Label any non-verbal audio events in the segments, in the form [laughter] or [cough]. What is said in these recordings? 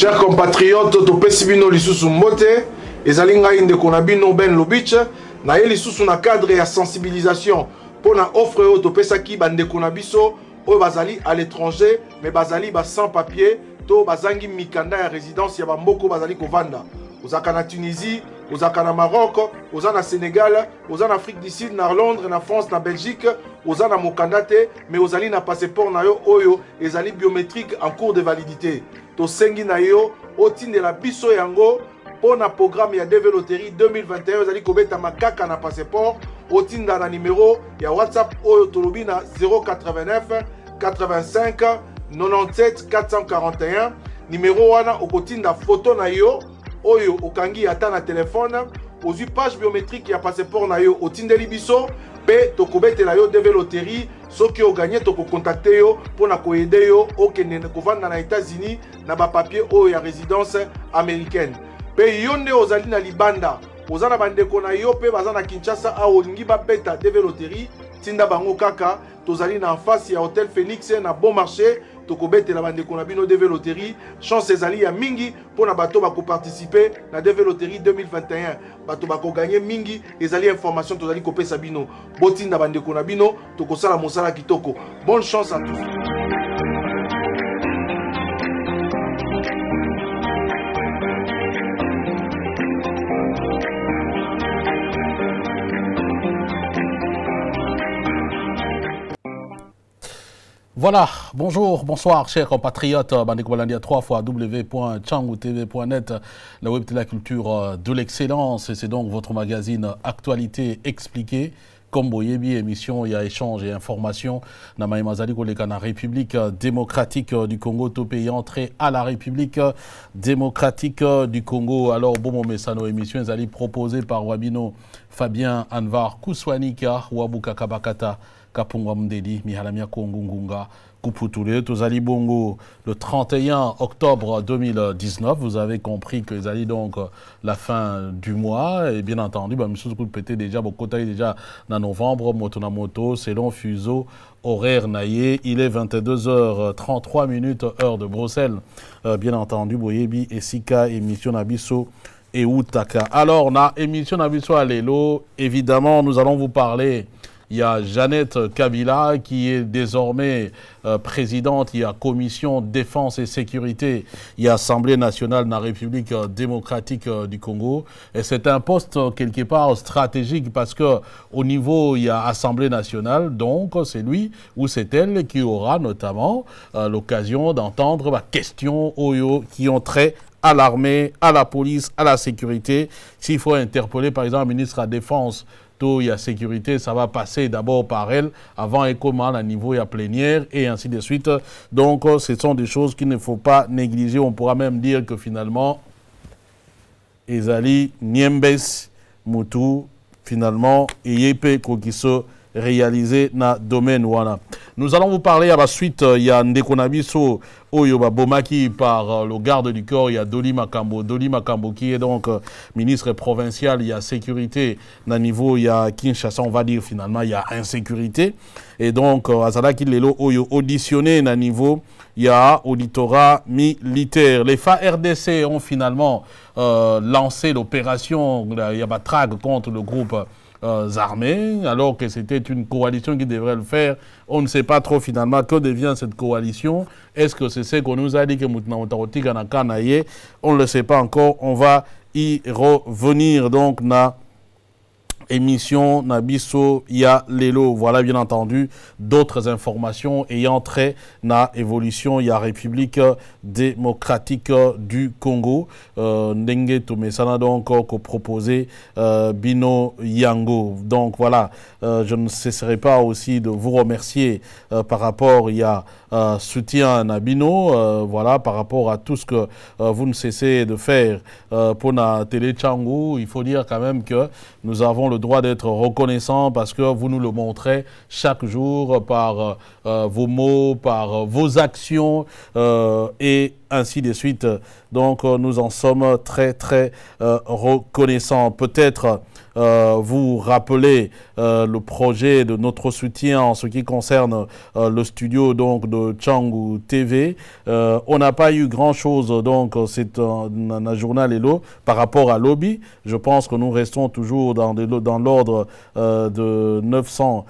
chers compatriotes topesi bino lisusu mbote ezali ngai ndeko na bino ben lobich naye sous na cadre ya sensibilisation pour na offre oyo topesaki bandeko na biso oyo bazali à l'étranger mais bazali sans papier to bazangi mikanda ya résidence ya bamboka bazali kovanda ozalaka na tunisie ozalaka na maroc oza na sénégal oza na afrique du sud na londres na france na belgique oza na mokanda mais me ozali na passeport na yo oyo ezali biométrique en cours de validité tosengi na yo la biso yango mpo na programme ya dv loterie 2021 ezali kobetama kaka na passeport otinda na nimero ya whatsapp oyo tolobi na 089 85 97 441 nimero wana okotinda foto na yo oyo okangi ata na telefone ozwi page biométrique ya passeport na yo otindeli mpe tokobetela yo dv loterie soki oganye tokokontakte yo mpo na koyede yo okende kovanda na états-unis na bapapier oyo ya résidence américaine mpe yo nde ozali na libanda oza na bandeko na yo mpe baza na kinshasa awa olingi babeta dv loterie tinda bango kaka tozali na fasi ya hotel phoenix na bon marché la bandeko na bino dv loterie chance ezali à mingi pona bato participer na dv loterie 2021 bato gagner mingi ezali information tozali pesa bino botinda bandeko na bino tokosala mosala kitoko bonne chance à tous Voilà, bonjour, bonsoir, chers compatriotes. Euh, Bandeko 3 fois www.changoutv.net, la web de la culture euh, de l'excellence. Et c'est donc votre magazine Actualité expliquée. Comme Boyebi, émission, il y a échange et information. Namaï Mazali, la République euh, démocratique du Congo, tout pays entré à la République démocratique du Congo. Alors, bon, Messano, nos émissions. allaient proposées par Wabino Fabien Anvar Kouswanika, Wabuka Kabakata kapungwa mdeli mihalamia tozali bongo le 31 octobre 2019 vous avez compris que zali donc la fin du mois et bien entendu ba misusu pété déjà bokota déjà en novembre moto na moto selon fuseau horaire naye il est 22h33 minutes heure de Bruxelles euh, bien entendu boyebi esika émission nabiso et Outaka. alors na émission nabiso à l'élo. évidemment nous allons vous parler il y a Jeannette Kabila qui est désormais euh, présidente. Il y a Commission Défense et Sécurité. Il y a Assemblée nationale de la République euh, démocratique euh, du Congo. Et c'est un poste quelque part stratégique parce que au niveau, il y a Assemblée nationale. Donc, c'est lui ou c'est elle qui aura notamment l'occasion d'entendre la bah, question Oyo qui ont trait à l'armée, à la police, à la sécurité. S'il faut interpeller, par exemple, le ministre de la Défense tout il y a sécurité, ça va passer d'abord par elle, avant et comment, à niveau, il y a plénière, et ainsi de suite. Donc, euh, ce sont des choses qu'il ne faut pas négliger. On pourra même dire que finalement, Ezali, Niembes, Moutou, finalement, Eyepe, Kokiso, réalisé na domaine wana. Nous allons vous parler à la suite, euh, il y a Ndekonabiso Oyoba Bomaki par euh, le garde du corps, il y a Doli Makambo. Doli Makambo qui est donc euh, ministre provincial, il y a sécurité, na niveau, il y a Kinshasa, on va dire finalement, il y a insécurité. Et donc, Azala Kilelo Oyo auditionné na niveau, il y a auditorat militaire. Les FARDC ont finalement lancé l'opération Yabatrag contre le groupe euh, armées, alors que c'était une coalition qui devrait le faire. On ne sait pas trop finalement que devient cette coalition. Est-ce que c'est ce qu'on nous a dit que Moutnaoutaroti Kanakanaye On ne le sait pas encore. On va y revenir donc na émission Nabiso Ya Lelo. Voilà bien entendu d'autres informations ayant trait na évolution ya République démocratique du Congo. Euh, Ndenge n'a donc ko euh, proposer euh, Bino Yango. Donc voilà, je ne cesserai pas aussi de vous remercier par rapport à soutien Nabino, voilà par rapport à tout ce que vous ne cessez de faire pour la télé Il faut dire quand même que nous avons le droit d'être reconnaissant parce que vous nous le montrez chaque jour par euh, euh, vos mots, par euh, vos actions et ainsi de suite. Donc nous en sommes très très reconnaissants. Peut-être euh, vous rappelez euh, le projet de notre soutien en ce qui concerne euh, le studio donc de Changu TV. on n'a pas eu grand chose donc c'est un, journal par rapport à Lobby. Je pense que nous restons toujours dans, dans l'ordre de 900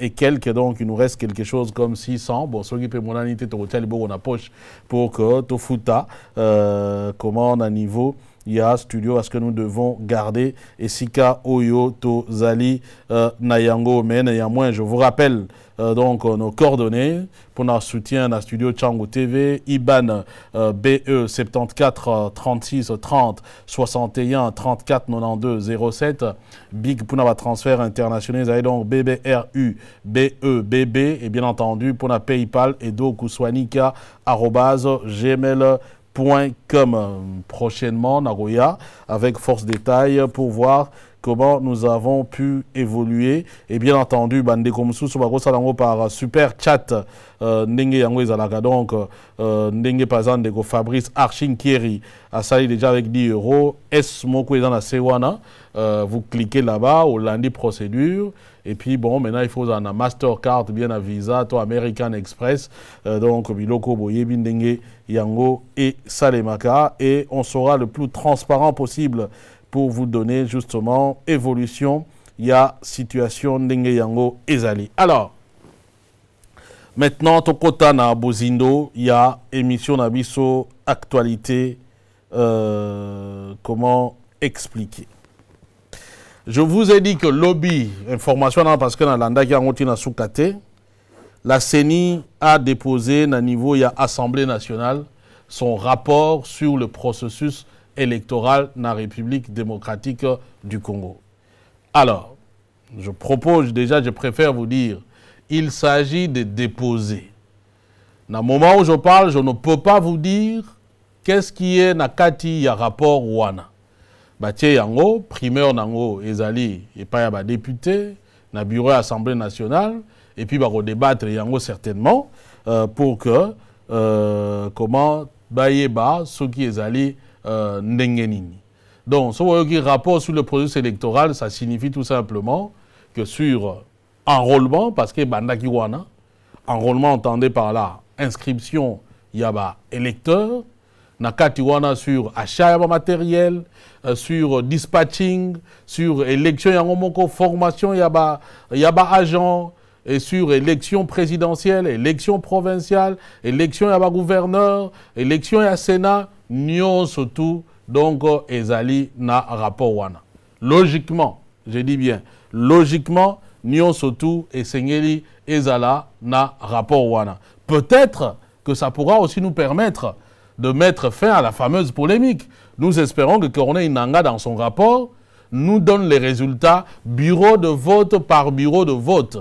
et quelques donc il nous reste quelque chose comme 600. Bon, ce qui peut mon hôtel, bon, on approche pour que Comment commande à niveau il y un studio Est-ce que nous devons garder Esika Oyo Tozali euh, Nayango mais néanmoins je vous rappelle euh, donc euh, nos coordonnées pour notre soutien à studio Chango TV IBAN BE 74 36 30 61 34 92 07 Big pour notre transfert international vous avez donc BBRU BE BB et bien entendu pour notre PayPal et donc gmail.com Point comme prochainement, Nagoya, avec force détail pour voir comment nous avons pu évoluer. Et bien entendu, Bande Salango par Super Chat, euh, Ndenge Yango Izalaka, donc euh, Ndenge Pazandeko, Fabrice a sali déjà avec 10 euros, S Moko la Sewana, euh, vous cliquez là-bas, au lundi procédure. Et puis bon, maintenant il faut un Mastercard, bien un Visa, toi American Express, donc Biloko Boye, Ndenge, Yango et Salemaka. Et on sera le plus transparent possible pour vous donner justement évolution. Il y a situation ndenge et ezali. Alors, maintenant, tokota na bozindo, il y a émission Nabiso, actualité. Euh, comment expliquer? Je vous ai dit que lobby information parce que dans l'anda qui a monté la CENI a déposé à niveau il y a Assemblée nationale son rapport sur le processus électorale dans la République démocratique du Congo. Alors, je propose déjà, je préfère vous dire, il s'agit de déposer. Dans le moment où je parle, je ne peux pas vous dire qu'est-ce qui est nakati ya rapport wana. Batie yango, primeur nango, ezali, et pas ba député, na bureau Assemblée nationale, et puis va débattre yango certainement, euh, pour que, euh, comment, ba ceux qui ezali, euh, Donc, ce rapport sur le processus électoral, ça signifie tout simplement que sur enrôlement, parce que Bandakiwana, enrôlement entendé par là, inscription, il y a bah, électeur, Nakatiwana sur achat matériel euh, sur dispatching sur élection yango formation il y a agent et sur élection présidentielle élection provinciale élection a bah gouverneur élection yaba sénat nyonso surtout donc ezali na rapport wana logiquement je dis bien logiquement nyonso et esengeli ezala na rapport wana peut-être que ça pourra aussi nous permettre de mettre fin à la fameuse polémique. Nous espérons que Corneille Nanga, dans son rapport, nous donne les résultats bureau de vote par bureau de vote,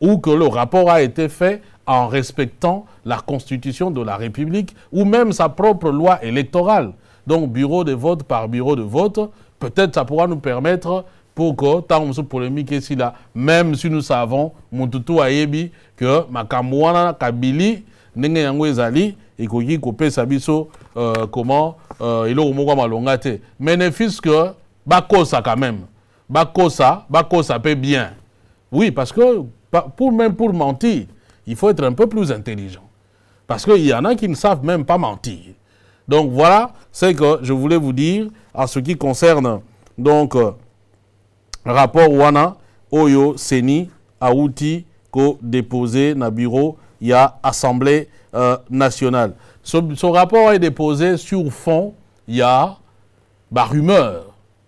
ou que le rapport a été fait en respectant la constitution de la République ou même sa propre loi électorale. Donc bureau de vote par bureau de vote, peut-être ça pourra nous permettre pour que tant que polémique ici là, même si nous savons, Moutoutou Ayebi, que Makamwana Kabili, Nengayangwezali, et que Ikoyi Sabiso, euh, comment, il euh, a malonga te. Mais ne fût-ce que, Bakosa quand même. Bakosa, Bakosa paie bien. Oui, parce que, pour, même pour mentir, il faut être un peu plus intelligent. Parce qu'il y en a qui ne savent même pas mentir. Donc voilà ce que je voulais vous dire en ce qui concerne donc euh, rapport Wana, Oyo, Seni, Aouti, Ko déposé na bureau, il y Assemblée euh, nationale. Ce, rapport est déposé sur fond, il y a bah, rumeur.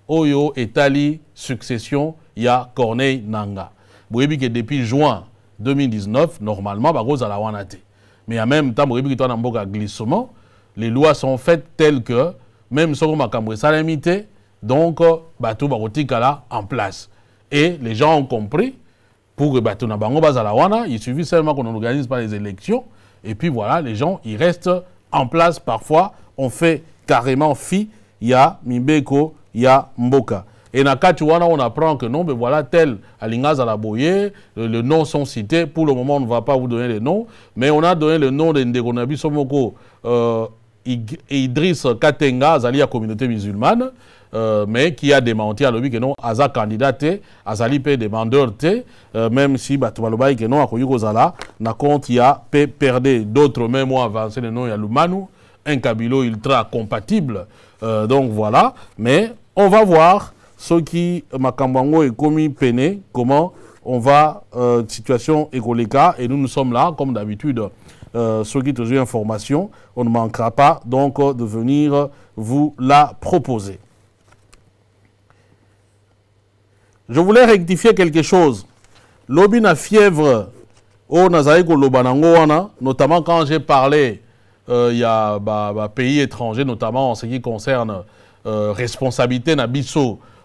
Oyo, Etali, succession, il y a Corneille Nanga. Vous voyez que depuis juin, 2019 normalement à bah, la mais en même temps glissement les lois sont faites telles que même on makambo esalemi te donc euh, bato est en place et les gens ont compris pour que bah, tout na bango wana il suffit seulement qu'on organise pas les élections et puis voilà les gens ils restent en place parfois on fait carrément fi ya mibeko ya mboka et Nakati Wana, on apprend que non, mais voilà, tel Alingaz Alaboye, le, le nom sont cités. Pour le moment, on ne va pas vous donner les noms, mais on a donné le nom de Ndegonabi Somoko euh, Idriss Katenga, Zali à communauté musulmane, euh, mais qui a démenti à l'objet que non, Aza candidat T, Azali même demandeur euh, même si que non, à Koyukozala, na compte, il y a perdu d'autres, même ont avancé le nom, il un Kabilo ultra compatible. Euh, donc voilà, mais on va voir qui euh, Makambango et commis pene comment on va euh, situation écoléka, et nous nous sommes là comme d'habitude ceux qui toujours information on ne manquera pas donc euh, de venir vous la proposer je voulais rectifier quelque chose à la fièvre au oh, nazali l'obanango, notamment quand j'ai parlé euh, a bah, bah, pays étrangers notamment en ce qui concerne responsabilité na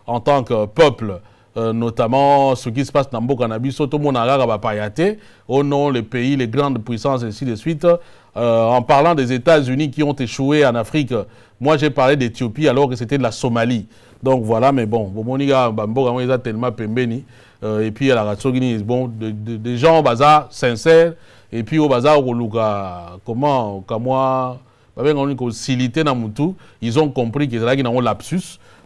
en tant que peuple, euh, notamment ce qui se passe dans le au nom les pays, les grandes puissances, et ainsi de suite. Euh, en parlant des États-Unis qui ont échoué en Afrique, moi j'ai parlé d'Éthiopie alors que c'était de la Somalie. Donc voilà, mais bon, tellement pembeni. Euh, et puis à la bon, des gens au bazar sincères, et puis au bazar, comment, comment, ils ont compris qu'ils un lapsus.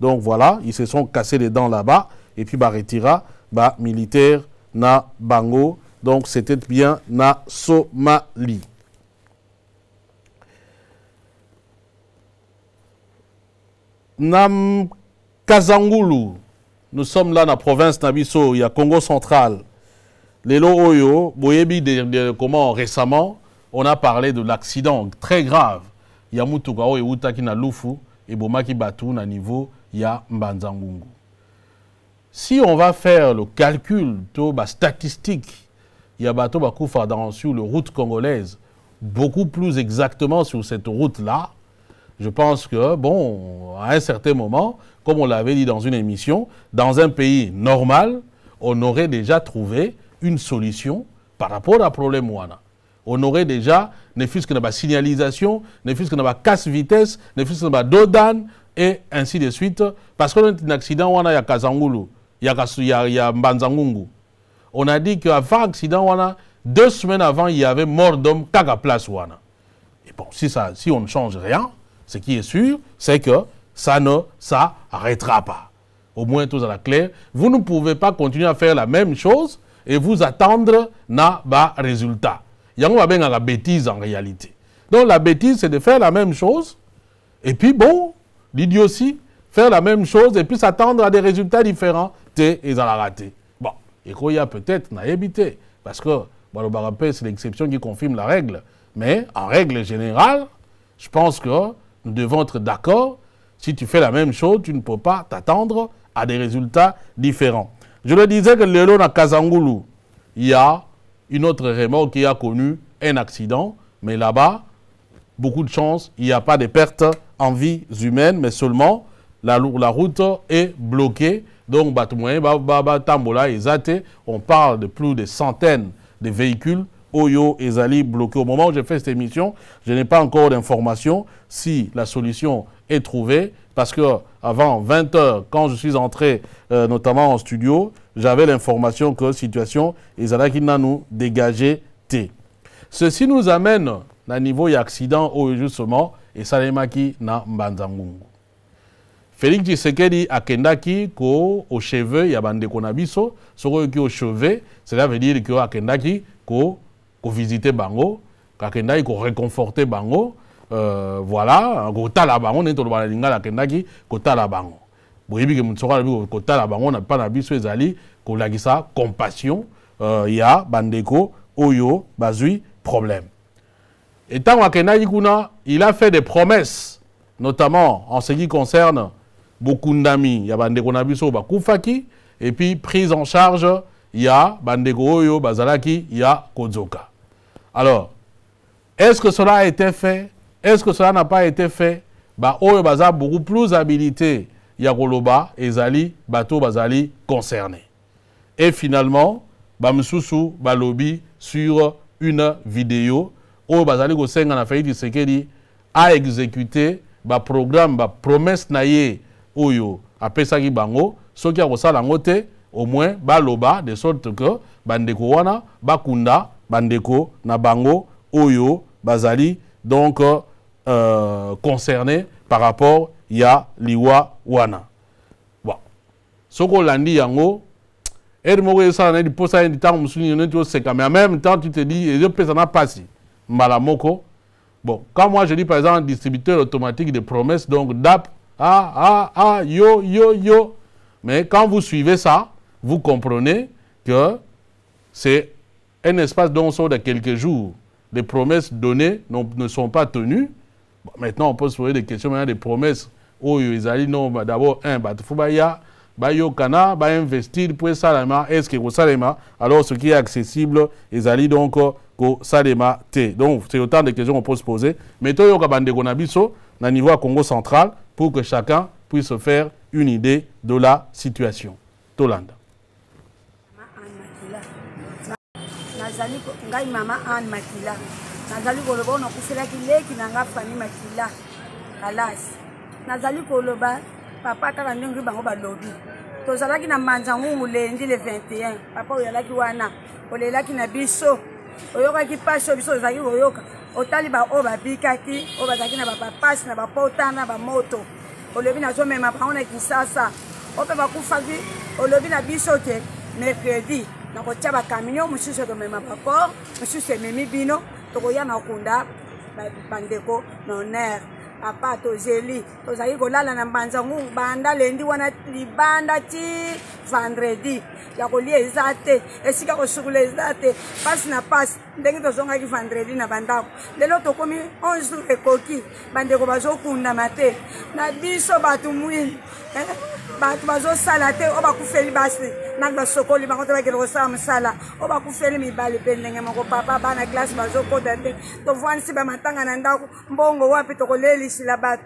Donc voilà, ils se sont cassés les dents là-bas. Et puis, bah, retira, bah, militaire, na bango. Donc c'était bien na Somalie. Nam Kazangulu, nous sommes là dans la province Nabiso, il y a Congo central. Les Oyo, comment récemment, on a parlé de l'accident très grave. y a Moutougao et na Lufu, et Bomaki Batou, à niveau ya Mbanza Si on va faire le calcul, la statistique, a Bakoufa sur la route congolaise, beaucoup plus exactement sur cette route-là, je pense que, bon, à un certain moment, comme on l'avait dit dans une émission, dans un pays normal, on aurait déjà trouvé une solution par rapport à problème Wana. On aurait déjà, ne fût-ce que signalisation, ne fût-ce que casse-vitesse, ne fût-ce que et ainsi de suite. Parce qu'on a un accident où on a Kazangulu, il y a Mbanzangungu. On a dit qu'avant l'accident, deux semaines avant, il y avait mort d'homme la Place Wana. Et bon, si, ça, si on ne change rien, ce qui est sûr, c'est que ça ne s'arrêtera pas. Au moins, tout à la clair. Vous ne pouvez pas continuer à faire la même chose et vous attendre na bas résultat. Il y a la bêtise en réalité. Donc la bêtise, c'est de faire la même chose. Et puis bon, l'idiotie, faire la même chose et puis s'attendre à des résultats différents, t'es et la raté. Bon, et il y a peut-être, n'a évité, parce que bon, le barapé, c'est l'exception qui confirme la règle. Mais en règle générale, je pense que nous devons être d'accord. Si tu fais la même chose, tu ne peux pas t'attendre à des résultats différents. Je le disais que Léon à Kazangoulou, il y a une autre remorque qui a connu un accident, mais là-bas, beaucoup de chance, il n'y a pas de pertes vies humaines, mais seulement la, la route est bloquée. Donc, on parle de plus de centaines de véhicules Oyo et Zali bloqués. Au moment où j'ai fait cette émission, je n'ai pas encore d'informations si la solution est trouvée, parce que avant 20 h quand je suis entré, euh, notamment en studio, j'avais l'information que situation Ezala nous dégagé T. Ceci nous amène na niveau ya accident oyo justement qui na mbanza félix tshisekedi akendaki ko y ya bandeko na biso ki au cheveux, cela veut dire que akendaki qui ko bango akendaki réconforter bango euh, voilà bango lingala akendaki tala bango boyebi ke ko bango na pas na biso ezali kolakisa compassion euh, ya bandeko oyo bazui problème et Tangwakena Yikuna, il a fait des promesses, notamment en ce qui concerne Bukundami, il y a Bandego Nabiso, Bakufaki, et puis prise en charge, il y a Bandego Oyo, Bazalaki, il y a Alors, est-ce que cela a été fait Est-ce que cela n'a pas été fait bah, Oyo Baza, beaucoup plus habilité, Yagoloba, Ezali, Bato Bazali, concerné. Et finalement, Bamsusu, Balobi, sur une vidéo oyo bazali kosenga na exécuté ba programme, ba promesse na ye oyo apesaki bango soki akosala la te au moins l'Oba, de sorte que bandeko wana bakunda bandeko na bango oyo bazali donc euh, concerné par rapport ya liwa wana wa soki l'andi yango ere moko esala nayedi posa ye ntango mosusu nini neti oseka mais en même temps tu te dis pas si Malamoko. Bon, quand moi je dis par exemple distributeur automatique de promesses, donc DAP, ah, ah, ah, yo, yo, yo. Mais quand vous suivez ça, vous comprenez que c'est un espace dont on de quelques jours. Les promesses données ne sont pas tenues. maintenant, on peut se poser des questions, maintenant, des promesses. Oh, ils non, d'abord, un, Batfoubaya, bayokana bainvestir mpo esalema eske ekosalema alors ce qui est accessible ezali donc kosalema te donc c'est autant de questions qu'on peut se poser mais toyoka bandeko na biso na niveau à congo central pour que chacun puisse faire une idée de la situation tolanda nazali ngai mama anne makila nazali koloba oyo nakufelaki leki na nga fami makila kalasi nazali koloba papa kaka ndenge bango balobi tozalaki na manzangu molengi le 21 papa oyalaki wana olelaki na biso oyokaki mpasi oyo biso ozalaki koyoka otali baoyo babikaki oyo bazalaki na bapapasi na bapota na bamoto olobi nazomema bango na kisasa oyo mpe bakufaki olobi na biso ke mercredi nakotya bakaminion mosusu ekomema baport mosusu ememi bino tokoya na kunda bandeko na honere papa tozeli tozali kolala na mbanza ngungu banda lendi wana libanda ti vendredi ya kolia eza te esika kosukula eza te pasi na pasi ndenge tozongaki vendredi na bandako lelo tokómi 11 jour ekoki bandeko bazokundama te na biso bato mwindu eh, bato bazosala te oyo bakufeli basi naki basokoli bango te bakende kosala mosala o bakufeli mibali mpe ndenge moko papa bana klase bazokota te tovandisi bamatanga na ndako mbongo wapi tokolelisila bato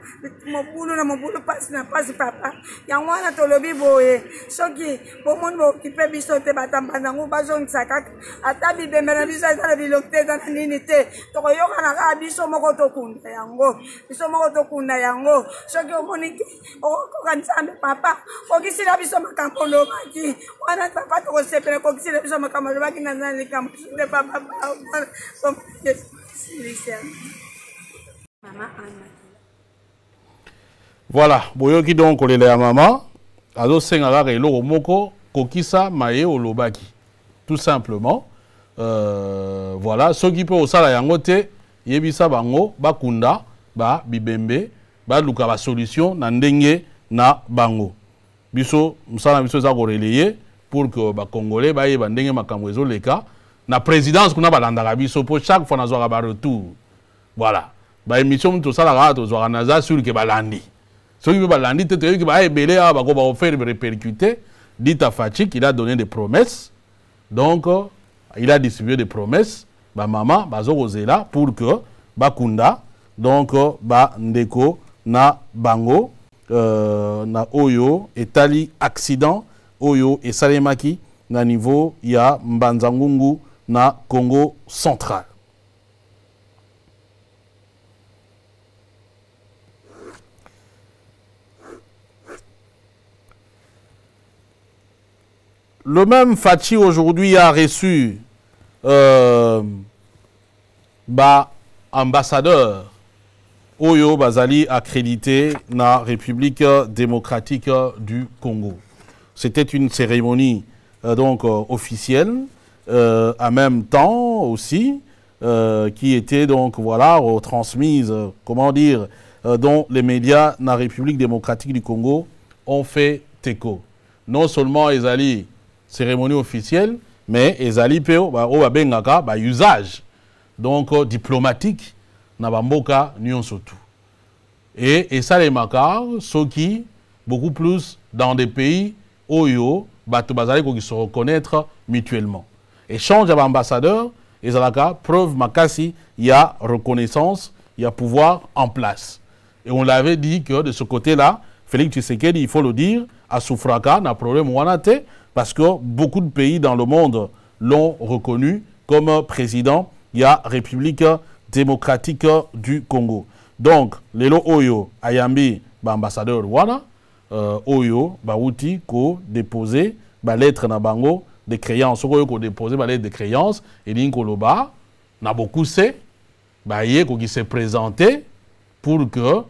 mobulu na mobulu mpasi na mpasi papa yango wana tolobi boye soki bomoni bookipe biso te batambandango bazongisa kaka ata bibembe na biso eza na biloko te eza na nini te tokoyokana kaka biso moko tokunda yango biso moko tokunda yango soki omoni te okokoka nzambe papa okisila biso makambo olobaki Bwana tutapata kusepele kwa kisile kusoma kama baki na nani kama tunde baba bwana Mama Anna Voilà, boyoki donc olela ya mama azosenga kaka eloko moko kokisa maye olobaki tout simplement euh, voilà soki mpe osala yango te yebisa bango bakunda ba bibembe ba baluka basolution na ndenge na bango biso mosala na biso eza koreleye pour que Congolais bakongole bayeba ndenge makambo ezoleka na présidence kuna balandaka biso mpo chaque fois nazwaka retour. voilà la motu tout awa tozwaka naza sur ke balandi soki mpe balandi te toyebi ke baya ebele awa offrir des répercuté dit à fachik il a donné des promesses donc il a distribué des promesses bamama baza kozela pour que bakunda donc Ndeko, na bango euh, na oyo etali accident oyo esalemaki na niveau ya mbanzangungu na congo central le même Fachi aujourd'hui a reçu euh, ambassadeur Oyo Bazali accrédité la République démocratique du Congo. C'était une cérémonie euh, donc euh, officielle, en euh, même temps aussi, qui était donc voilà transmise, comment dire, dont les médias de la République démocratique du Congo ont fait écho. Non seulement les alliés, cérémonie officielle, mais les alliés, peo bah, usage donc diplomatique na bamboka nyonso tout. Et et ça les ce ceux qui beaucoup plus dans des pays oyo bato bazali se reconnaître mutuellement échange l'ambassadeur et la preuve y a reconnaissance a pouvoir en place et on l'avait dit que de ce côté là félix tshisekedi il faut le dire à il na problème Wanate parce que beaucoup de pays dans le monde l'ont reconnu comme président ya république démocratique du congo donc lelo oyo ayambi l'ambassadeur wana euh, oyo Baouti, ko déposer ba lettre na bango de créance oyo ko déposer ba lettre de créance l'in e koloba na yé, ko qui s'est présenté pour que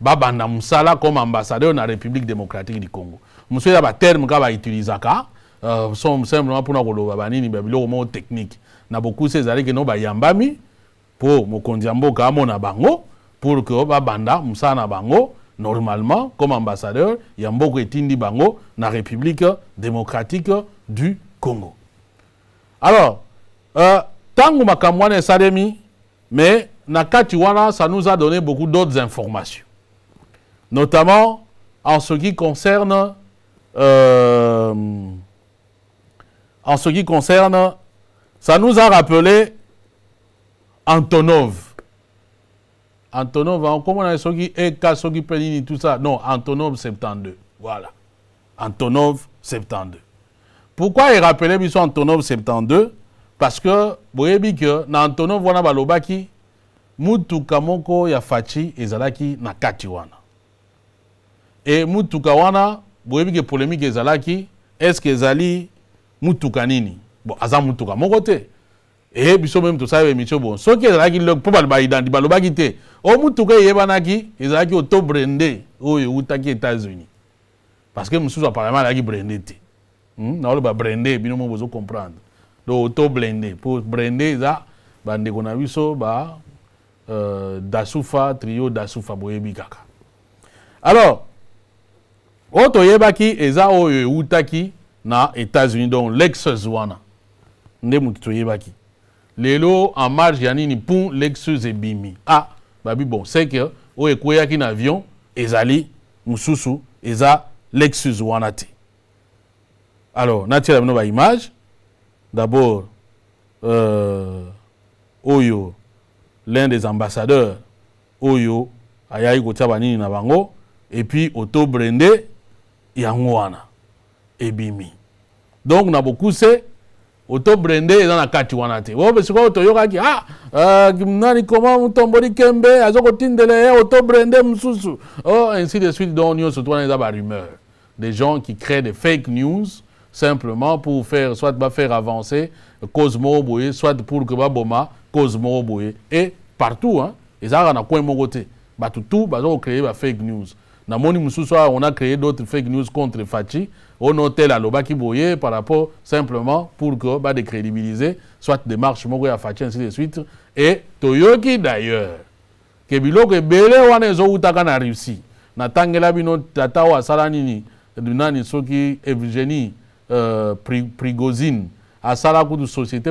banda mosala comme ambassadeur na république démocratique du congo ba eza va utiliser bautilizaka euh, simplement na koloba banini babiloko mo technique na bokuse ezali keno pour mo kondiambo ka mo na bango pour que banda mosala na bango normalement, comme ambassadeur, il y a beaucoup Etindi dans la République démocratique du Congo. Alors, euh, Tango ça demi, mais Nakatiwana, ça nous a donné beaucoup d'autres informations. Notamment en ce qui concerne euh, en ce qui concerne, ça nous a rappelé Antonov. Antonov, comment hein, on a soki Eka soki Pelini, tout ça. Non, Antonov 72. Voilà. Antonov 72. Pourquoi il rappelait Bissou Antonov 72 Parce que, vous voyez que, dans Antonov, on a balobaki, mutuka moko ya faci ezalaki na kati wana. mutuka wana, vous voyez que polémique ezalaki, est-ce que ezali mutuka nini Bon, aza mutuka moko te tout eh, biso meme ça, Micho bon soki ezalaki mpo balobaki balobaki te omutuka eyebanaki ezalaki brende oyo aux états-unis parce que apparemment Na brandé, hmm? brende bino mo bozo comprendre donc blende Po brende eza bandeko na biso ba euh, dasufa trio dasufa bigaka. alors ça na états-unis donc lexus wana lelo en marge ya nini lexus lexus bimi. ah babi bon seke oyo ki na avion ezali mususu, eza lexus wanati. Alors, alors no ba image. d'abord euh, oyo l'un des ambassadeurs oyo ayaki kotia na bango puis auto yango wana ebimi donc na c'est auto brende dans la kati wana te oyo auto toyokaki ah, uh, ah, nani koma mutomboli kembe azokotindela tindele auto brende m'susu. oh, ainsi de suite donc nyonso ti wana la rumeur des gens qui créent des fake news simplement pour faire soit pas faire avancer cosmo moko boye soit pour que ba cause cosmo boye et partout hein ezalaka na coin moko tout, bato tu créer ba fake news namoni mosusu awa on a créé d'autres fake news contre faci On a tela alobaki boye par rapport simplement pour que décrédibiliser soit démarche moko ya Fachi ainsi de suite et toyoki d'ailleurs que biloko ebele wana ezowutaka na russie natangela bino tata oyo asala nini soki Evgeny euh, a prigozine asala kutu société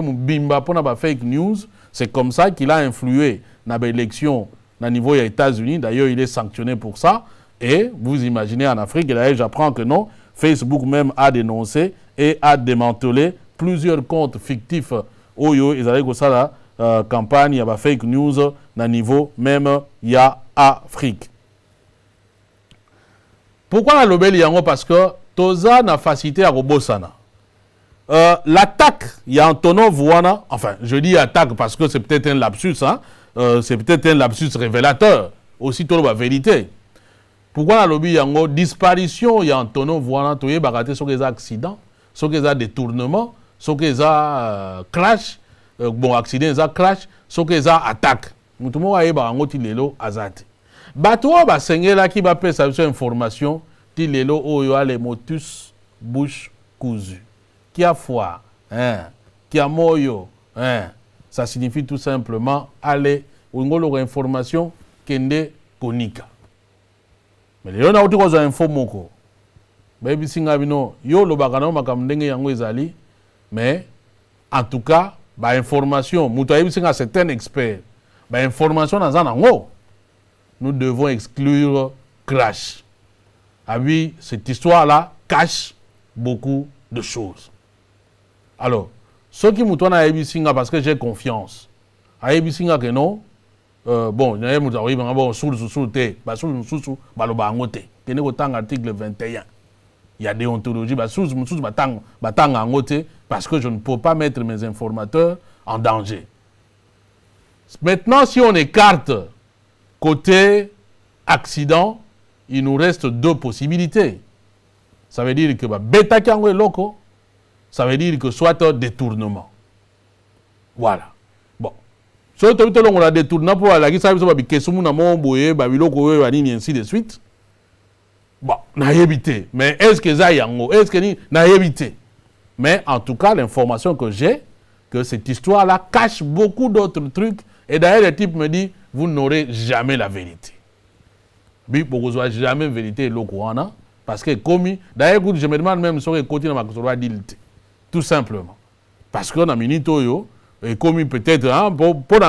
pona ba fake news c'est comme ça qu'il a influé na élection na niveau ya états-unis d'ailleurs il est sanctionné pour ça et vous imaginez en Afrique, là j'apprends que non, Facebook même a dénoncé et a démantelé plusieurs comptes fictifs oyo oh, que ça la euh, campagne ya fake news au niveau y a afrique pourquoi lobeli yango parce que toza na facilité à Robosana. Sana euh, l'attaque ya antonov wana enfin je dis attaque parce que c'est peut-être un lapsus hein, euh, c'est peut-être un lapsus révélateur aussi la vérité pourquoi lobby yango disparition ya antonov voilant toyebaka te soki accident soki détournement soki eza euh, crash euh, bon accident eza crash soki eza attaque motu moko bah, azate. yango ti lelo aza te bato qui va information ti lelo oh, a les motus bouche cousu a foi hein. kia moyo hein. ça signifie tout simplement ale olingoloka information kende konika na yo nauti kozwa info moko singa bino yo lobaka na makambo ndenge yango ezali mais en tout cas bainformation moto ayebisinga certain expert information naza nango nous devons exclure crash abi ah cette histoire là cache beaucoup de choses alors soki moto wana ayebisinga parce que j'ai confiance singa ke non bon il y qui bango sous article 21 sous bah, bah, parce que je ne peux pas mettre mes informateurs en danger maintenant si on écarte côté accident il nous reste deux possibilités ça veut dire que babetaki yango ça veut dire que soit détournement voilà a à toki ça détourna mpo a biso babikesumu mon moo boye babiloko oyo et ainsi de suite bon nayebi évité mais est ce que ça y est ce que nini mais en tout cas l'information que j'ai que cette histoire là cache beaucoup d'autres trucs et d'ailleurs le type me dit vous n'aurez jamais la vérité bi n'aurez jamais vérité eloko hein. parce que comme d'ailleurs je me demande même si on na à adile dit tout simplement parce que a minute yo et comme peut-être hein, pour pour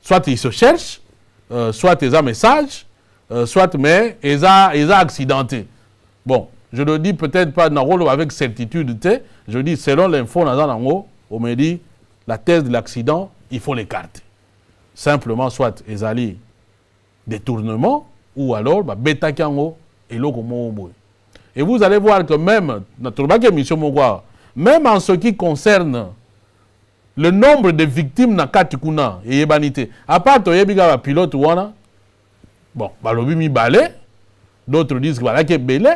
soit ils se euh, soit ils ont un message euh, soit mais ils ont accidenté bon je le dis peut-être pas avec certitude je dis selon l'info on me dit la thèse de l'accident il faut l'écarter simplement soit ils allaient détournement ou alors bêta qui a été et vous allez voir que même même en ce qui concerne le nombre de victimes na katikuna yebanite à part toi yebiga kaka pilote wana bon balobi d'autres disent balaki belé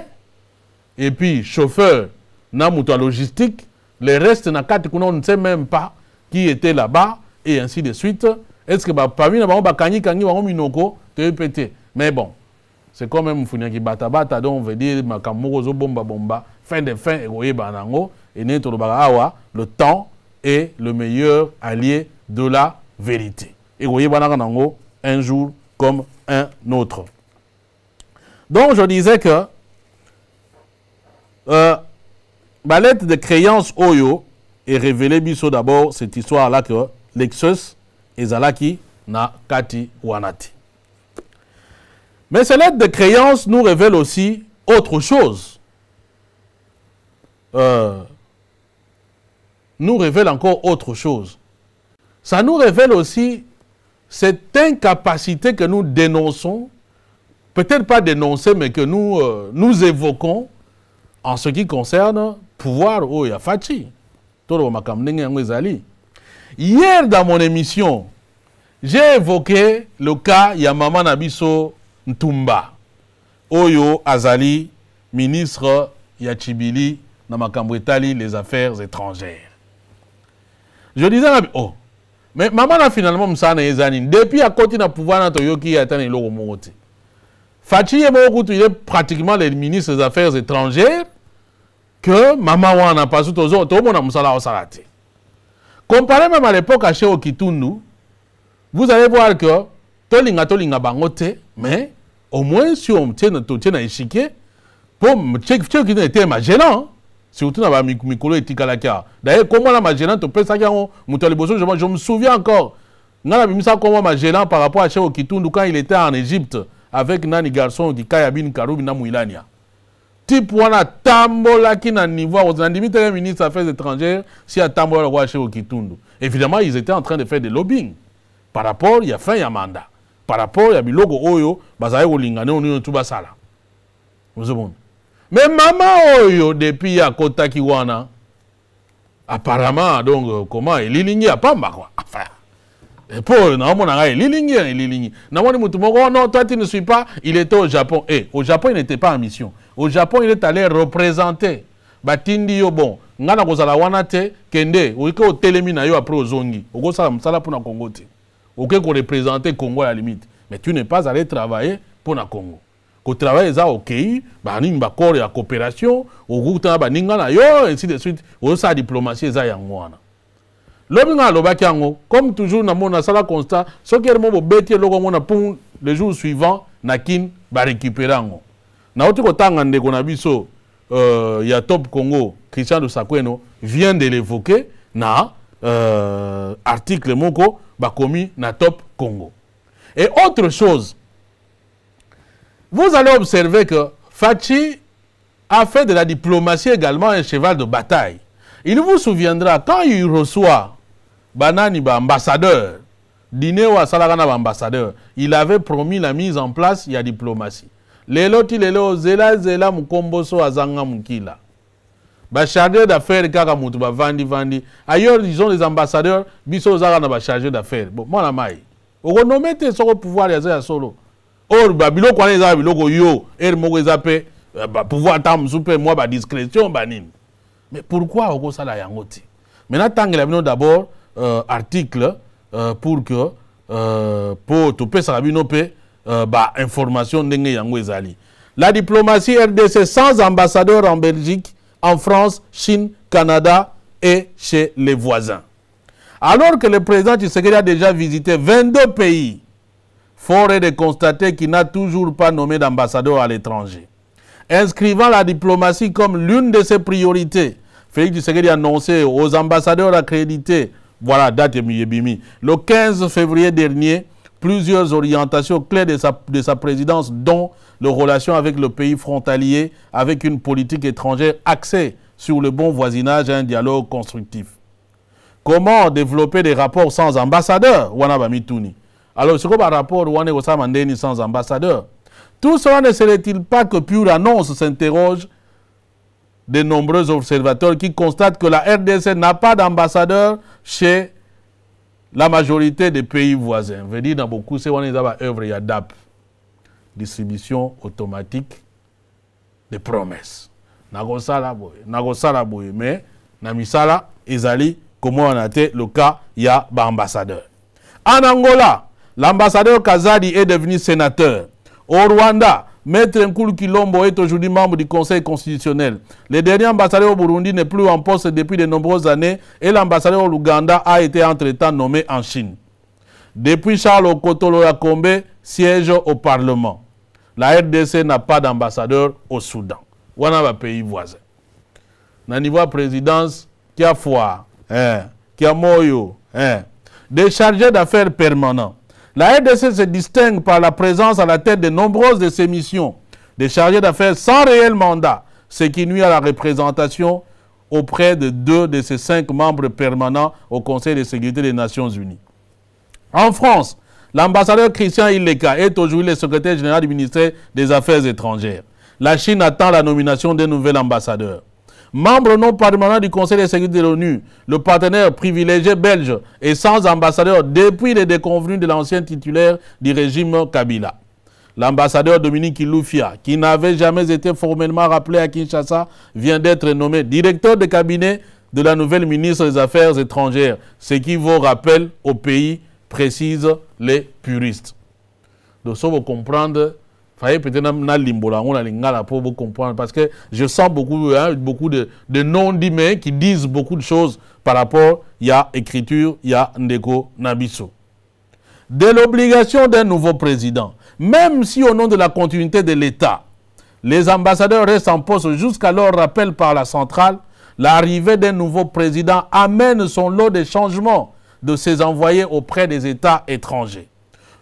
et puis chauffeur na moto logistique le reste na katikuna on ne sait même pas qui était là-bas et ainsi de suite est ce que parmi na bango kanyi minoko que te mais bon c'est quand même un peu comme donc on veut dire zo bomba bomba fin de fin awa ah le temps est le meilleur allié de la vérité. Et vous voyez, un jour comme un autre. Donc, je disais que euh, lettre de créance Oyo oh est révélée biso d'abord cette histoire-là que Lexus Ezalaki na Kati Wanati. Mais cette lettre de créance nous révèle aussi autre chose. Euh, nous révèle encore autre chose. Ça nous révèle aussi cette incapacité que nous dénonçons, peut-être pas dénoncer, mais que nous, euh, nous évoquons en ce qui concerne pouvoir au Yafati. Hier, dans mon émission, j'ai évoqué le cas Yamama Nabiso Ntumba, Oyo Azali, ministre Yachibili, Namakambo les affaires étrangères. Je disais, oh, mais maman a finalement les ezani. Depuis à côté na pouvoir na toyoki atteint le mongote. Fatih Ebouroutou, il est pratiquement le ministre des Affaires étrangères que maman n'a pas tout aux autres, ça msala osarate. Comparé même à l'époque à chez Okitundu, vous allez voir que tolinga tolinga bangote, mais au moins si on tient notre tient à échiquier, pour check check qui était gênant surtout dans le mikolo et tikalaka. D'ailleurs, comment la Magellan te peut ça je me souviens encore. Nana bimisa comment Magellan par rapport à chez Okitundu quand il était en Égypte avec Nani garçon qui kayabine karubi na Mouilania. Type wana tambola qui na voix aux indimités ministre des affaires étrangères si à tambola roi Cheikh Okitundu. Évidemment, ils étaient en train de faire des lobbying par rapport il y a fin ya mandat. Par rapport il y a biloko oyo bazaye ko lingane on tout basala. Vous bon mais mama oyo depuis Kota Kiwana. apparemment donc euh, comment il apamba kwa enfin, mpo naomona ngai Il elilingi namoni motu dit oh non toi tu ne suis pas il était au japon eh, au japon il n'était pas en mission au japon il est allé représenter bah yo bon ngai nakozala wana te kende okoki otelemi na yo apres ozongi m'sala pour mpona congo te okoki représenter congo à la limite mais tu n'es pas allé travailler la congo kotravaya eza okei baningi bacor ya coopération okutana baninga na yo ainsi de suite ozosala diplomatie eza yango wana lobi ngai alobaki yango comme toujours mona nasala constat soki erimo bobeti eloko yango na pon le jour suivant na kine barécupere yango nauti kotanga ndeko na biso euh, ya top congo christian dosakweno vient de l'évoquer na euh, article moko bakomi na top congo et autre chose vous allez observer que Fachi a fait de la diplomatie également un cheval de bataille. Il vous souviendra, quand il reçoit Banani, ambassadeur, dîner ou Salagana, ambassadeur, il avait promis la mise en place de la diplomatie. Leloti ti lelo zela zela mukomboso azanga mukila Chargé d'affaires kaka mutu vandi ailleurs ils ont des ambassadeurs biso zaga na chargé d'affaires bon mwana mai okonome te soko pouvoir yaza ya solo or oh, babiloko wana eza babiloko yo ere moko eza mpe eh, bah, pouvoir super moi mpe mwa badiscrétion bah, mais pourquoi ça yango dit maintenant tangela bino d'abord un euh, article euh, pour que euh, mpo topesaka bino pas, euh, bah, yango la diplomatie rdc sans ambassadeur en belgique en france chine canada et chez les voisins alors que le président Tshisekedi a déjà visité 22 pays fort est de constater qu'il n'a toujours pas nommé d'ambassadeur à l'étranger. Inscrivant la diplomatie comme l'une de ses priorités, Félix Tshisekedi a annoncé aux ambassadeurs accrédités, voilà, date Bimi le 15 février dernier, plusieurs orientations clés de sa, de présidence, dont les relations avec le pays frontalier, avec une politique étrangère axée sur le bon voisinage et un dialogue constructif. Comment développer des rapports sans ambassadeur Wanabamitouni alors, ce qu'on a rapport, on est sans ambassadeur. Tout cela ne serait-il pas que pure annonce s'interroge de nombreux observateurs qui constatent que la RDC n'a pas d'ambassadeur chez la majorité des pays voisins. veut dire dans beaucoup, c'est on œuvre, il y distribution automatique des promesses. Nagosala mais Namisala, Ezali, comment on a le cas, il y a ambassadeur. En Angola, L'ambassadeur Kazadi est devenu sénateur. Au Rwanda, Maître Nkul Kilombo est aujourd'hui membre du Conseil constitutionnel. Le dernier ambassadeur au Burundi n'est plus en poste depuis de nombreuses années et l'ambassadeur au Luganda a été entre-temps nommé en Chine. Depuis Charles Okotolo Yakombe siège au Parlement. La RDC n'a pas d'ambassadeur au Soudan. Voilà un pays voisin. Na niveau présidence, qui a foi, eh. qui a moyo, eh. des chargés d'affaires permanents. La RDC se distingue par la présence à la tête de nombreuses de ses missions, des chargés d'affaires sans réel mandat, ce qui nuit à la représentation auprès de deux de ses cinq membres permanents au Conseil de sécurité des Nations Unies. En France, l'ambassadeur Christian Illeka est aujourd'hui le secrétaire général du ministère des Affaires étrangères. La Chine attend la nomination d'un nouvel ambassadeur membre non permanent du Conseil des sécurité de l'ONU, le partenaire privilégié belge et sans ambassadeur depuis les déconvenus de l'ancien titulaire du régime Kabila. L'ambassadeur Dominique Iloufia, qui n'avait jamais été formellement rappelé à Kinshasa, vient d'être nommé directeur de cabinet de la nouvelle ministre des Affaires étrangères, ce qui vaut rappel au pays, précise les puristes. Nous sommes comprendre Voyez, peut-être na pour vous comprendre, parce que je sens beaucoup, hein, beaucoup de, noms non qui disent beaucoup de choses par rapport, à y a écriture, il y a Ndeko Nabiso. De l'obligation d'un nouveau président, même si au nom de la continuité de l'État, les ambassadeurs restent en poste jusqu'à leur rappel par la centrale, l'arrivée d'un nouveau président amène son lot de changements de ses envoyés auprès des États étrangers.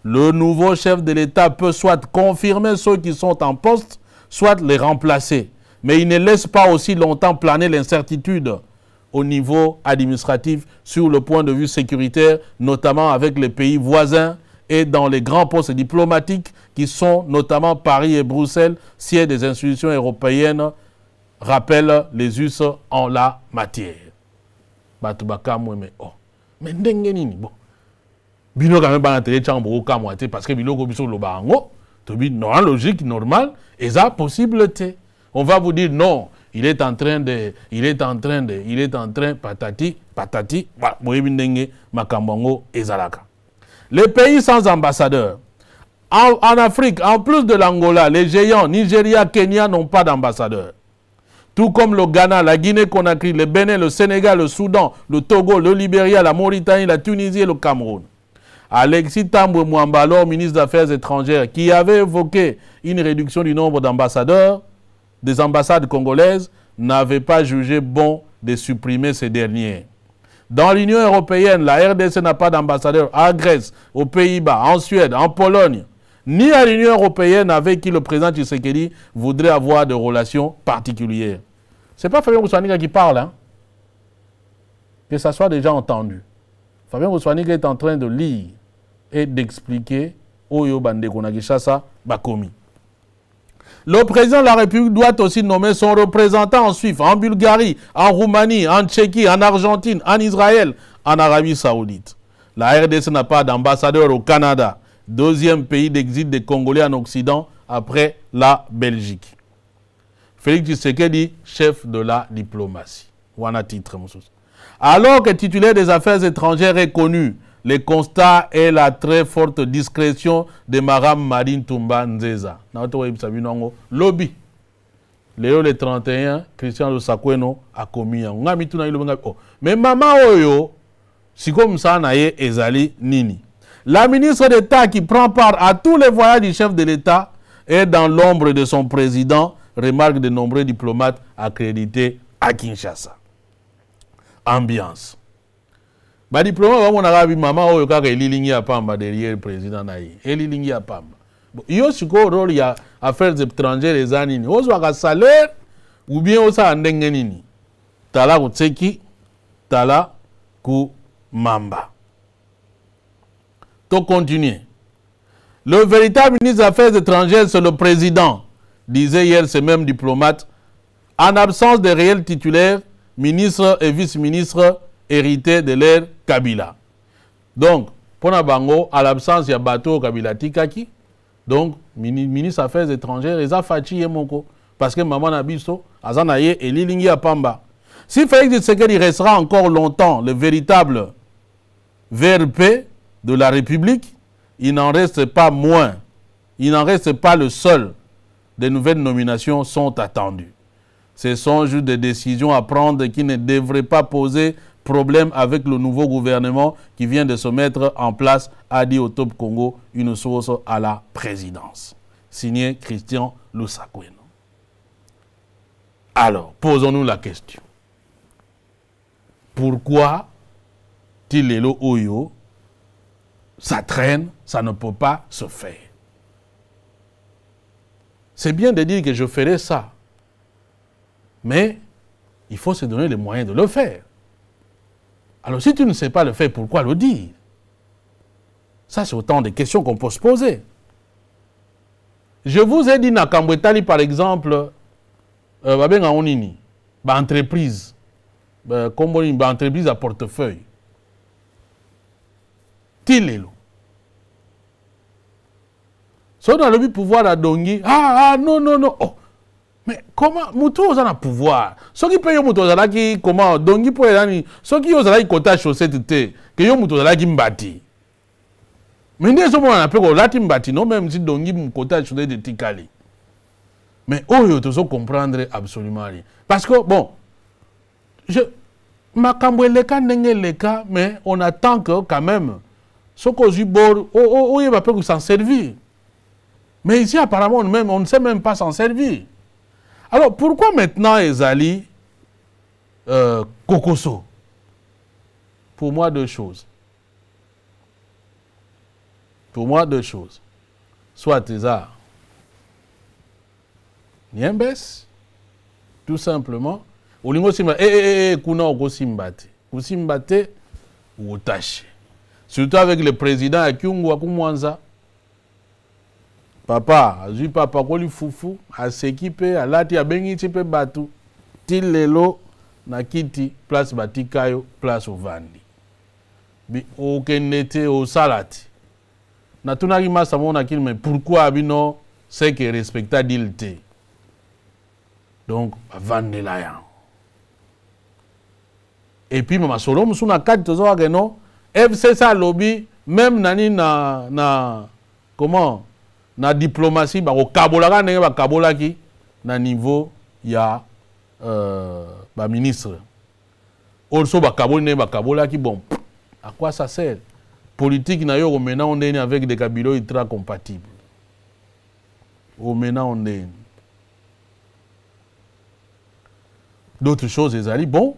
Le nouveau chef de l'État peut soit confirmer ceux qui sont en poste, soit les remplacer. Mais il ne laisse pas aussi longtemps planer l'incertitude au niveau administratif sur le point de vue sécuritaire, notamment avec les pays voisins et dans les grands postes diplomatiques qui sont notamment Paris et Bruxelles, siège des institutions européennes, rappelle les us en la matière. Mais oh bino pas banatelye ntango bokokamwa te parce que biloko biso bango to bi na logique normale eza possible possibilité. on va vous dire non il est en train de il est en train de il est en train patati patati boyebi ndenge makambo ezalaka les pays sans ambassadeur en, en afrique en plus de l'angola les géants nigeria kenya n'ont pas d'ambassadeur tout comme le Ghana, la Guinée-Conakry, le Bénin, le Sénégal, le Soudan, le Togo, le Libéria, la Mauritanie, la Tunisie et le Cameroun. Alexis Tambwe mouambalo ministre des Affaires étrangères, qui avait évoqué une réduction du nombre d'ambassadeurs, des ambassades congolaises, n'avait pas jugé bon de supprimer ces derniers. Dans l'Union européenne, la RDC n'a pas d'ambassadeur à Grèce, aux Pays-Bas, en Suède, en Pologne, ni à l'Union européenne avec qui le président Tshisekedi voudrait avoir des relations particulières. Ce n'est pas Fabien Roussaniga qui parle, hein? que ça soit déjà entendu. Fabien Roussaniga est en train de lire et d'expliquer Oyo oh, Bakomi. Bah, Le président de la République doit aussi nommer son représentant en Suisse, en Bulgarie, en Roumanie, en Tchéquie, en Argentine, en Israël, en Arabie Saoudite. La RDC n'a pas d'ambassadeur au Canada, deuxième pays d'exil des Congolais en Occident après la Belgique. Félix Tshisekedi, chef de la diplomatie. Alors que titulaire des affaires étrangères est connu, le constat est la très forte discrétion de Mme Marine Tumba Nzeza. Lobby. Léo le 31 christian losakweno a a commis. un oh. Mais mama oyo si comme ça ye ezali nini la ministre d'état qui prend part à tous les voyages du chef de l'état est dans l'ombre de son président remarque de nombreux diplomates accrédités à kinshasa ambiance badiplome bamonaka bimama oyo kaka elilingi ya pamba derrière président na ye elilingi ya pamba yo sikoyo role ya affaires étrangère eza nini ozwaka salaire ou bien osala ndenge nini tala kotseki tala komamba to continue le véritable ministre des affaires étrangères c'est le président disait hier ce même diplomate en absence de réels titulaires ministre et vice ministre hérité de l'ère Kabila. Donc, pour bango à l'absence il a bato bateau kabila Tikaki, donc ministre des affaires étrangères fait chier mon parce que maman Nabiso, Azanaye, et Lilingi Apamba. S'il fallait pamba si félix tshisekedi restera encore longtemps le véritable vrp de la république il n'en reste pas moins il n'en reste pas le seul des nouvelles nominations sont attendues ce sont juste des décisions à prendre qui ne devraient pas poser problème avec le nouveau gouvernement qui vient de se mettre en place, a dit au Top Congo une source à la présidence. Signé Christian Lusakweno. Alors, posons-nous la question. Pourquoi Tilelo Oyo, ça traîne, ça ne peut pas se faire C'est bien de dire que je ferai ça, mais il faut se donner les moyens de le faire. Alors si tu ne sais pas le faire, pourquoi le dire Ça, c'est autant de questions qu'on peut se poser. Je vous ai dit Nakambwetali, par exemple, y euh, Onini, bah, entreprise, une bah, bah, entreprise à portefeuille. Tilelo. Ça dans le pouvoir à Dongi, ah, ah, non, non, non. Oh, mais comment moto oza na pouvoir soki mpe yo moto ozalaki koma dongi mpo elani soki yo ozalaki kota chaussette te que yo moto ozalaki mbati me nde ezomonana mpe kolati mbati no meme si dongi kota chaussette etikali mais oyo comprendre absolument rien parce que bon je, makambo eleka le cas, mais on attend que quand même oh il va peut-être s'en servir mais ici apparemment on, même, on ne sait même pas s'en servir alors, pourquoi maintenant Ezali euh, Kokoso Pour moi, deux choses. Pour moi, deux choses. Soit César Niembes, tout simplement. Ou Simba, eh, eh, eh, eh Kuna Kusimbate, Surtout avec le président Akyungu Akumwanza. papa azwi papa akoli fufu aseki mpe alati abengi ti mpe bato ti lelo na kiti place batika yo place ovandi okende te osala ti na tunaki masa moko na kini me pourkui bino seke respecta dile te donc bavandela yango epuis ma masolo mosusu na kati tozokaka no fcc alobi meme nani na na comment na diplomasi kabolaka ndenge Kaboulaki, na niveau ya euh, ministre oyo on bakaboli ndenge Kaboulaki. bon à quoi ça sert politique na yo avec des kabilo ultra-compatibles. compatible maintenant on d'autres choses ezali bon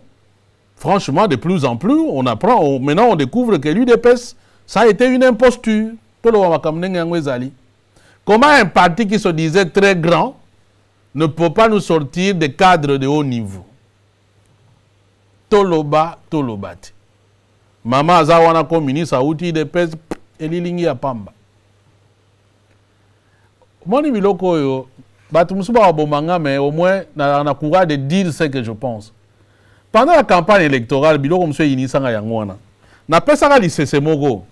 franchement de plus en plus on apprend on, maintenant on découvre que l'UDPS ça a été une imposture tolo makambo ndenge yango ezali Comment un parti qui se disait très grand ne peut pas nous sortir des cadres de haut niveau Toloba, Tolobati. Mama azawana ko ministre outil de pesa elilingi ya pamba. Moni suis pas au bon babomanga mais au moins na, na courage de dire ce que je pense. Pendant la campagne électorale biloko mosusu eyinisanga yango je suis lisese moko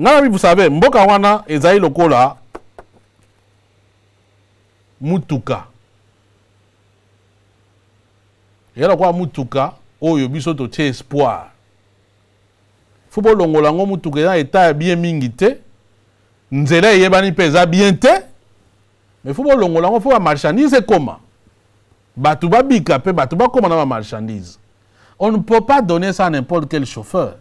ngai nabi vous savez mboka wana ezali lokola mutuka eyala kwa mutuka oyo biso totie espoir fo bolongola espoir. mutuka eta bien mingite. Nzele yebani peza bien te me fo bolongola yango fo marchandise Batuba batuba na marchandise. on ne peut pas donner ça à n'importe quel chauffeur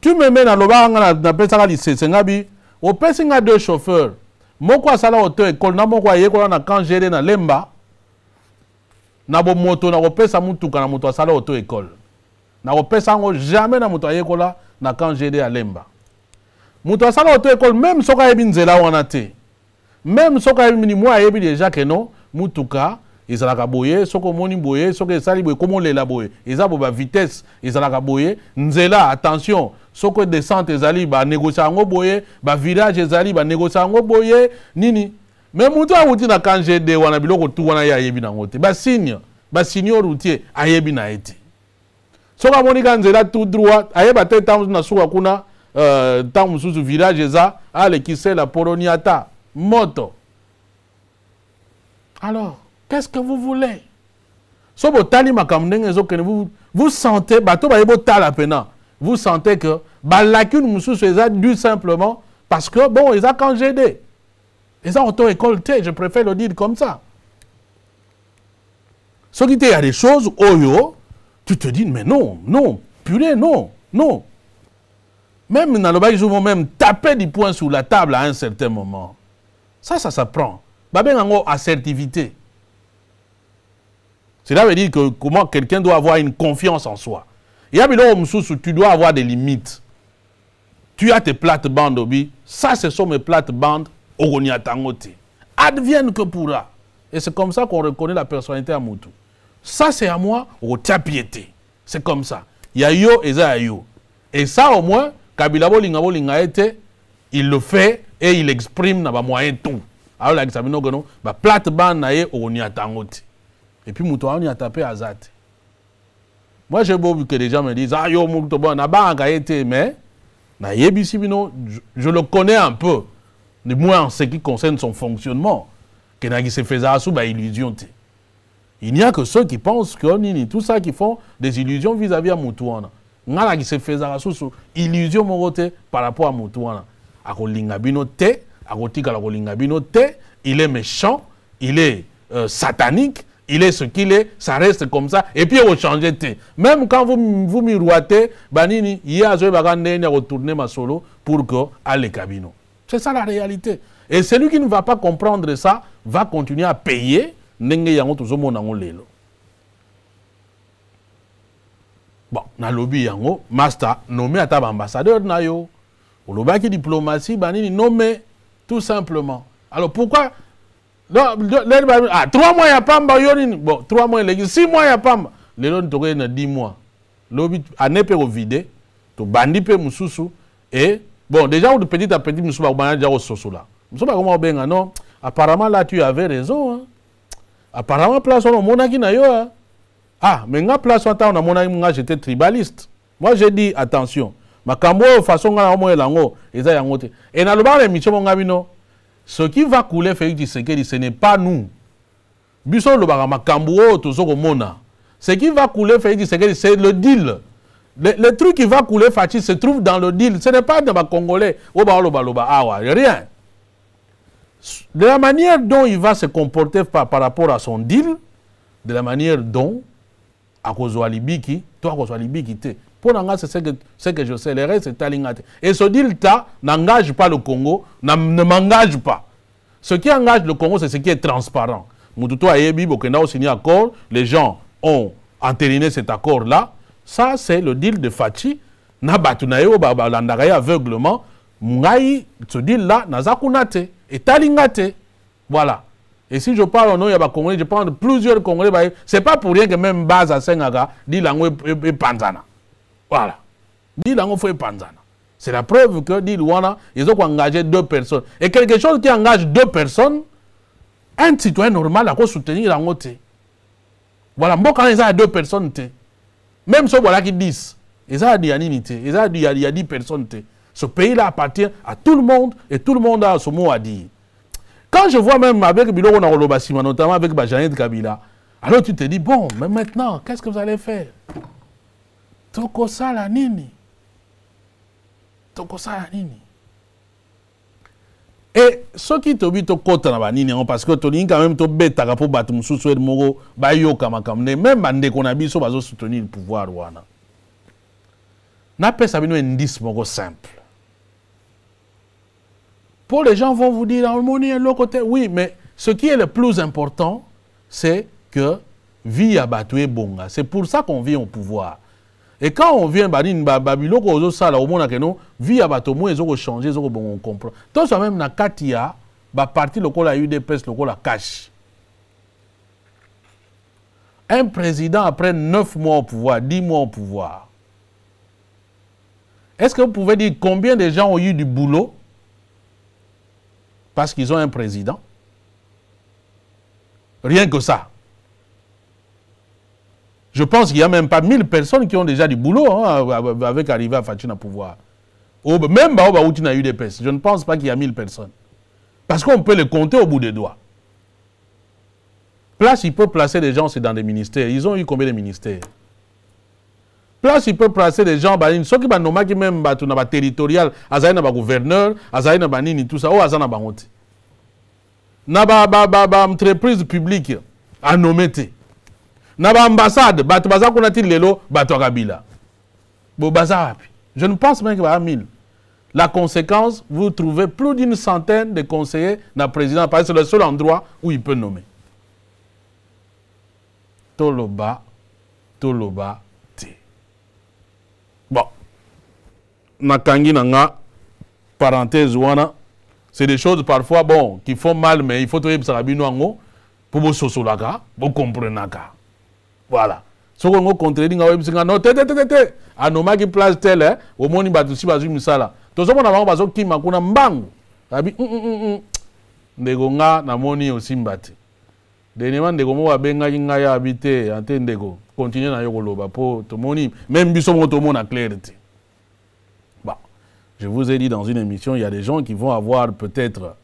tu me mets dans na lobaka nga napesaka lisese nga bi au nga deux chauffeurs moko auto école. ekole na moko na kangere na lemba na moto na kopesa mutuka na moto sala auto école. na kopesa yango jamais na moto ayekola na kangere ya lemba moto asalaka auto ekole même soka ebi nzela wana te soka ebi ayebi minimwi deja keno mutuka ezalaka boye Soko omoni boye soko esali boye lela boye ezabo ba vitesse ezalaka boye nzela attention soko descente ezali banegosia yango boye virage ezali banegosia yango boye nini me motu awuti na kanje de wana biloko tu wana yebina ngote ba te ba basigneur routier ayebi na ye te soki amoni ka tout droit ayeba te ntango na suka kuna euh ntango mosusu virage le alekisela la poloniata moto alors qu'est ce que vous voulez so botali makambo ndenge ne vous, vous sentez bato yebo tala pena vous sentez que bah, la lacune dû simplement parce que, bon, ils ont quand aidé. Ils ont auto-récolté, je préfère le dire comme ça. Ce qui y a des choses, oh tu te dis, mais non, non, purée, non, non. Même dans le bas, ils vont même taper du poing sur la table à un certain moment. Ça, ça s'apprend. Bah, ben, assertivité. Cela veut dire que comment quelqu'un doit avoir une confiance en soi. Il y a tu dois avoir des limites. Tu as tes plates-bandes, Obi. Ça, ce sont mes plates-bandes. Advienne que pourra. Et c'est comme ça qu'on reconnaît la personnalité à Moutou. Ça, c'est à moi, au piété. C'est comme ça. Yayo et yo. Et ça, au moins, Kabila Bolinga Lingaete, il le fait et il exprime dans moyen tout. Alors, bah plate-bande, Naye, Ogoniatangote. Et puis, Moutou, on y a tapé Azate. Moi, j'ai beau que les gens me disent, ah, yo, Mouktobo, Nabanga été, mais, na yebisi je, le connais un peu, du moins en ce qui concerne son fonctionnement. Que nagi se faisait sous ba illusion. Il n'y a que ceux qui pensent que nini, tout ça, qui font des illusions vis-à-vis -vis à Moutouana. Ngala qui se faisait sous illusion morote par rapport à Moutouana. akolingabino te, il est méchant, il est euh, satanique, il est ce qu'il est, ça reste comme ça, et puis on changez Même quand vous, vous miroitez, Banini, hier, je vais retourner ma solo pour que allez cabino. C'est ça la réalité. Et celui qui ne va pas comprendre ça va continuer à payer. Bon, dans le lobby yango, master nommé à table ambassadeur na a une diplomatie, banini nommé tout simplement. Alors pourquoi non, ah trois mois y pamba pas mbayoni bon trois mois les six mois y pas pamba lelo tokoi na dix mois lobi ane mpe to bandi pe mususu et bon déjà ou petit à petit mosusu bakobanda déjà Musu ba bakoma kobenga non apparemment là tu avais raison hein. apparemment place on omonaki na yo ah mais nga place ta on namonaki nga j'étais tribaliste moi j'ai dit attention makambo oyo façon nga naomoyela lango eza yango te e nalobaka na émission mo nga bino ce qui va couler Félix Tshisekedi ce n'est pas nous Mona. ce qui va couler Félix Tshisekedi c'est le deal le, truc qui va couler Fachi se trouve dans le deal ce n'est pas dans Congolais. oyo baolobaloba awa rien de la manière dont il va se comporter par, rapport à son deal de la manière dont à cause de à cause de l'alibi, qui te pour Nanga, c'est ce que je sais le reste Et ce deal-là ta n'engage pas le congo ne m'engage pas ce qui engage le congo c'est ce qui est transparent ayebi bokenda un accord les gens ont entériné cet accord là ça c'est le deal de Fati. na bato na aveuglement ce deal là n'azakunate et te voilà Et si je parle au nom de Congolais, je parle de plusieurs Congolais. n'est bah, pas pour rien que même base Sengaga dit langue et Panzana. Voilà. C'est la preuve que dit Wana, ils ont engagé deux personnes. Et quelque chose qui engage deux personnes, un citoyen normal à quoi soutenir la Voilà, moi quand ils ont deux personnes Même ceux voilà qui disent, ils ont dit ils ont dit dix personnes Ce pays-là appartient à tout le monde et tout le monde a ce mot à dire. Quand je vois même avec Biloko Narolobasima, notamment avec Bajanet Kabila, alors tu te dis, bon, mais maintenant, qu'est-ce que vous allez faire tokosa la nini? tokosa la nini? e soki tobi kota na banini parce que Tony quand même tobetaka mpo mongo, ba yo moko bayoka même bande konabi so bazo soutenir le pouvoir wana napesa bino indice moko simple pour les gens vont vous dire omoni le côté, oui mais ce qui est le plus important c'est que vie à bonga. Bonga. c'est pour ça qu'on vient au pouvoir et quand on vient ils ont ozosala omonaka changé vi ya bato moi ezokochange comprend. comprendre nyonso même, na bah, eu des baparti le udps la cash un président après 9 mois au pouvoir 10 mois au pouvoir est-ce que vous pouvez dire combien de gens ont eu du boulot parce qu'ils ont un président rien que ça je pense qu'il n'y a même pas 1000 personnes qui ont déjà du boulot hein, avec arrivé à Fatina pouvoir. Même Baoba où tu eu des personnes. Je ne pense pas qu'il y a 1000 personnes. Parce qu'on peut les compter au bout des doigts. Place, il peut placer des gens, c'est dans des ministères. Ils ont eu combien de ministères Place, il peut placer des gens, ceux qui sont nommés, qui même bah, territoriales, territorial, ont n'a gouverneur, azaï n'a nini, tout ça, ou oh, azaï n'a honte. N'a pas entreprise publique à nommer na ambassade, kuna ti lelo bato ya kabila bo bazar wapi je ne pense même que à 1000 la conséquence vous trouvez plus d'une centaine de conseillers dans le président parce que c'est le seul endroit où il peut nommer toloba toloba te bon na na nga parenthèse wana c'est des choses parfois bon qui font mal mais il faut toyebisaka bino yango mpo vous bokomprenaka voilà soko yango contredit nga oyebisi nga no te te te te anomaki place tele hein. omoni bato si bazwi misala tozomona bango bazokima kuna mbangu abi mm, mm, mm, ndeko nga namoni moni, te denema ndeko moko abengaki ngai habité, te de go. continue na yo koloba mpo tomoni même biso moko tomona claire te bon je vous ai dit dans une émission il y a des gens qui vont avoir peut-être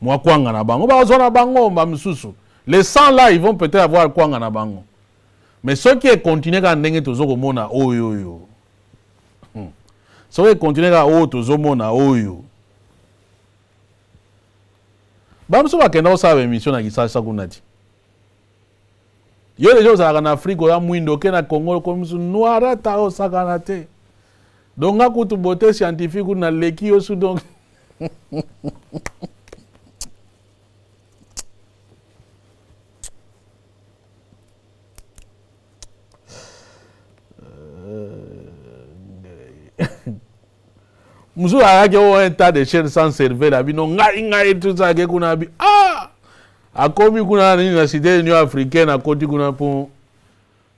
mwa kwanga na bango bazwa na bango bamosusu les 100 là ils vont peut-être avoir kwanga na bango me soki ekontinue kaka ndenge tozokomona oyo oyo hmm. soki ekontinue kaka oyo tozomona oyo bamiso bakenda kosala baemisio na kisasa kuna ti yo deja ozalaka na afrike oya mwindo oke na congo okomisu noir ata osakana te donga kutu bote scientifique kuna leki yo su donc [laughs] muso a y'a kɛ wa ta de chaîne sans cervelle ah! a bi nɔ nka nka e tɛ se ka kɛ kunna a bi a ko mi kunna ni na cité union africaine a ko ti kunna pon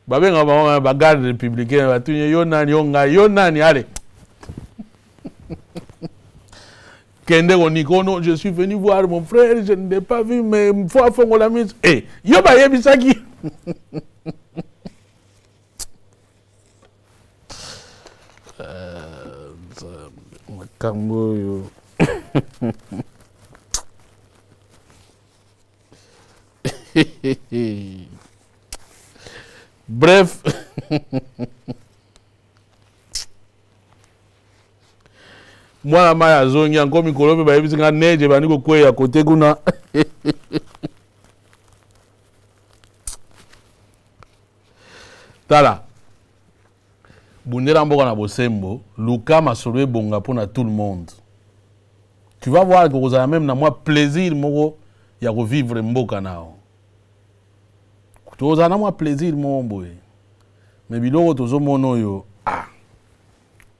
ba ba ma ba garde républicaine ba tun ye yo naani yo nka yo ale [laughs] kende kɔni ko je suis venu voir mon frère je ne l'ai pas vu mais fo a fɔ la mise eh yo ba ye bisaki. [laughs] makambo oyo bref mwana mai azongi yango mikolo mpe bayebisi nga neje ebandi kokweya kote kuna tala bundela mboka na bosembo luka masolo ebonga mpona tout le monde tu vas voir kokozala meme na mwa plaisir moko ya kovivre mboka nao tozala na mwa plaisir moko boye me biloko tozomona oyo ah,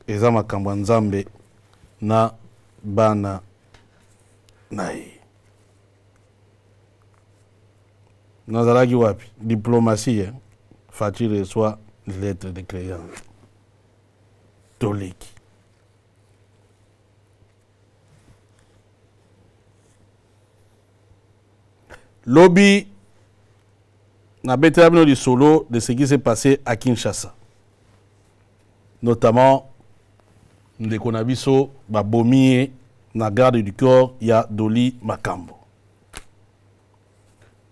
eza makambo ya nzambe na bana na ye nazalaki wapi diplomatie eh? facile reçoit lettre de créance Lobby n'a pas du solo de ce qui s'est passé à Kinshasa. Notamment, nous avons vu bomier la garde du corps, il y a Doli Makambo.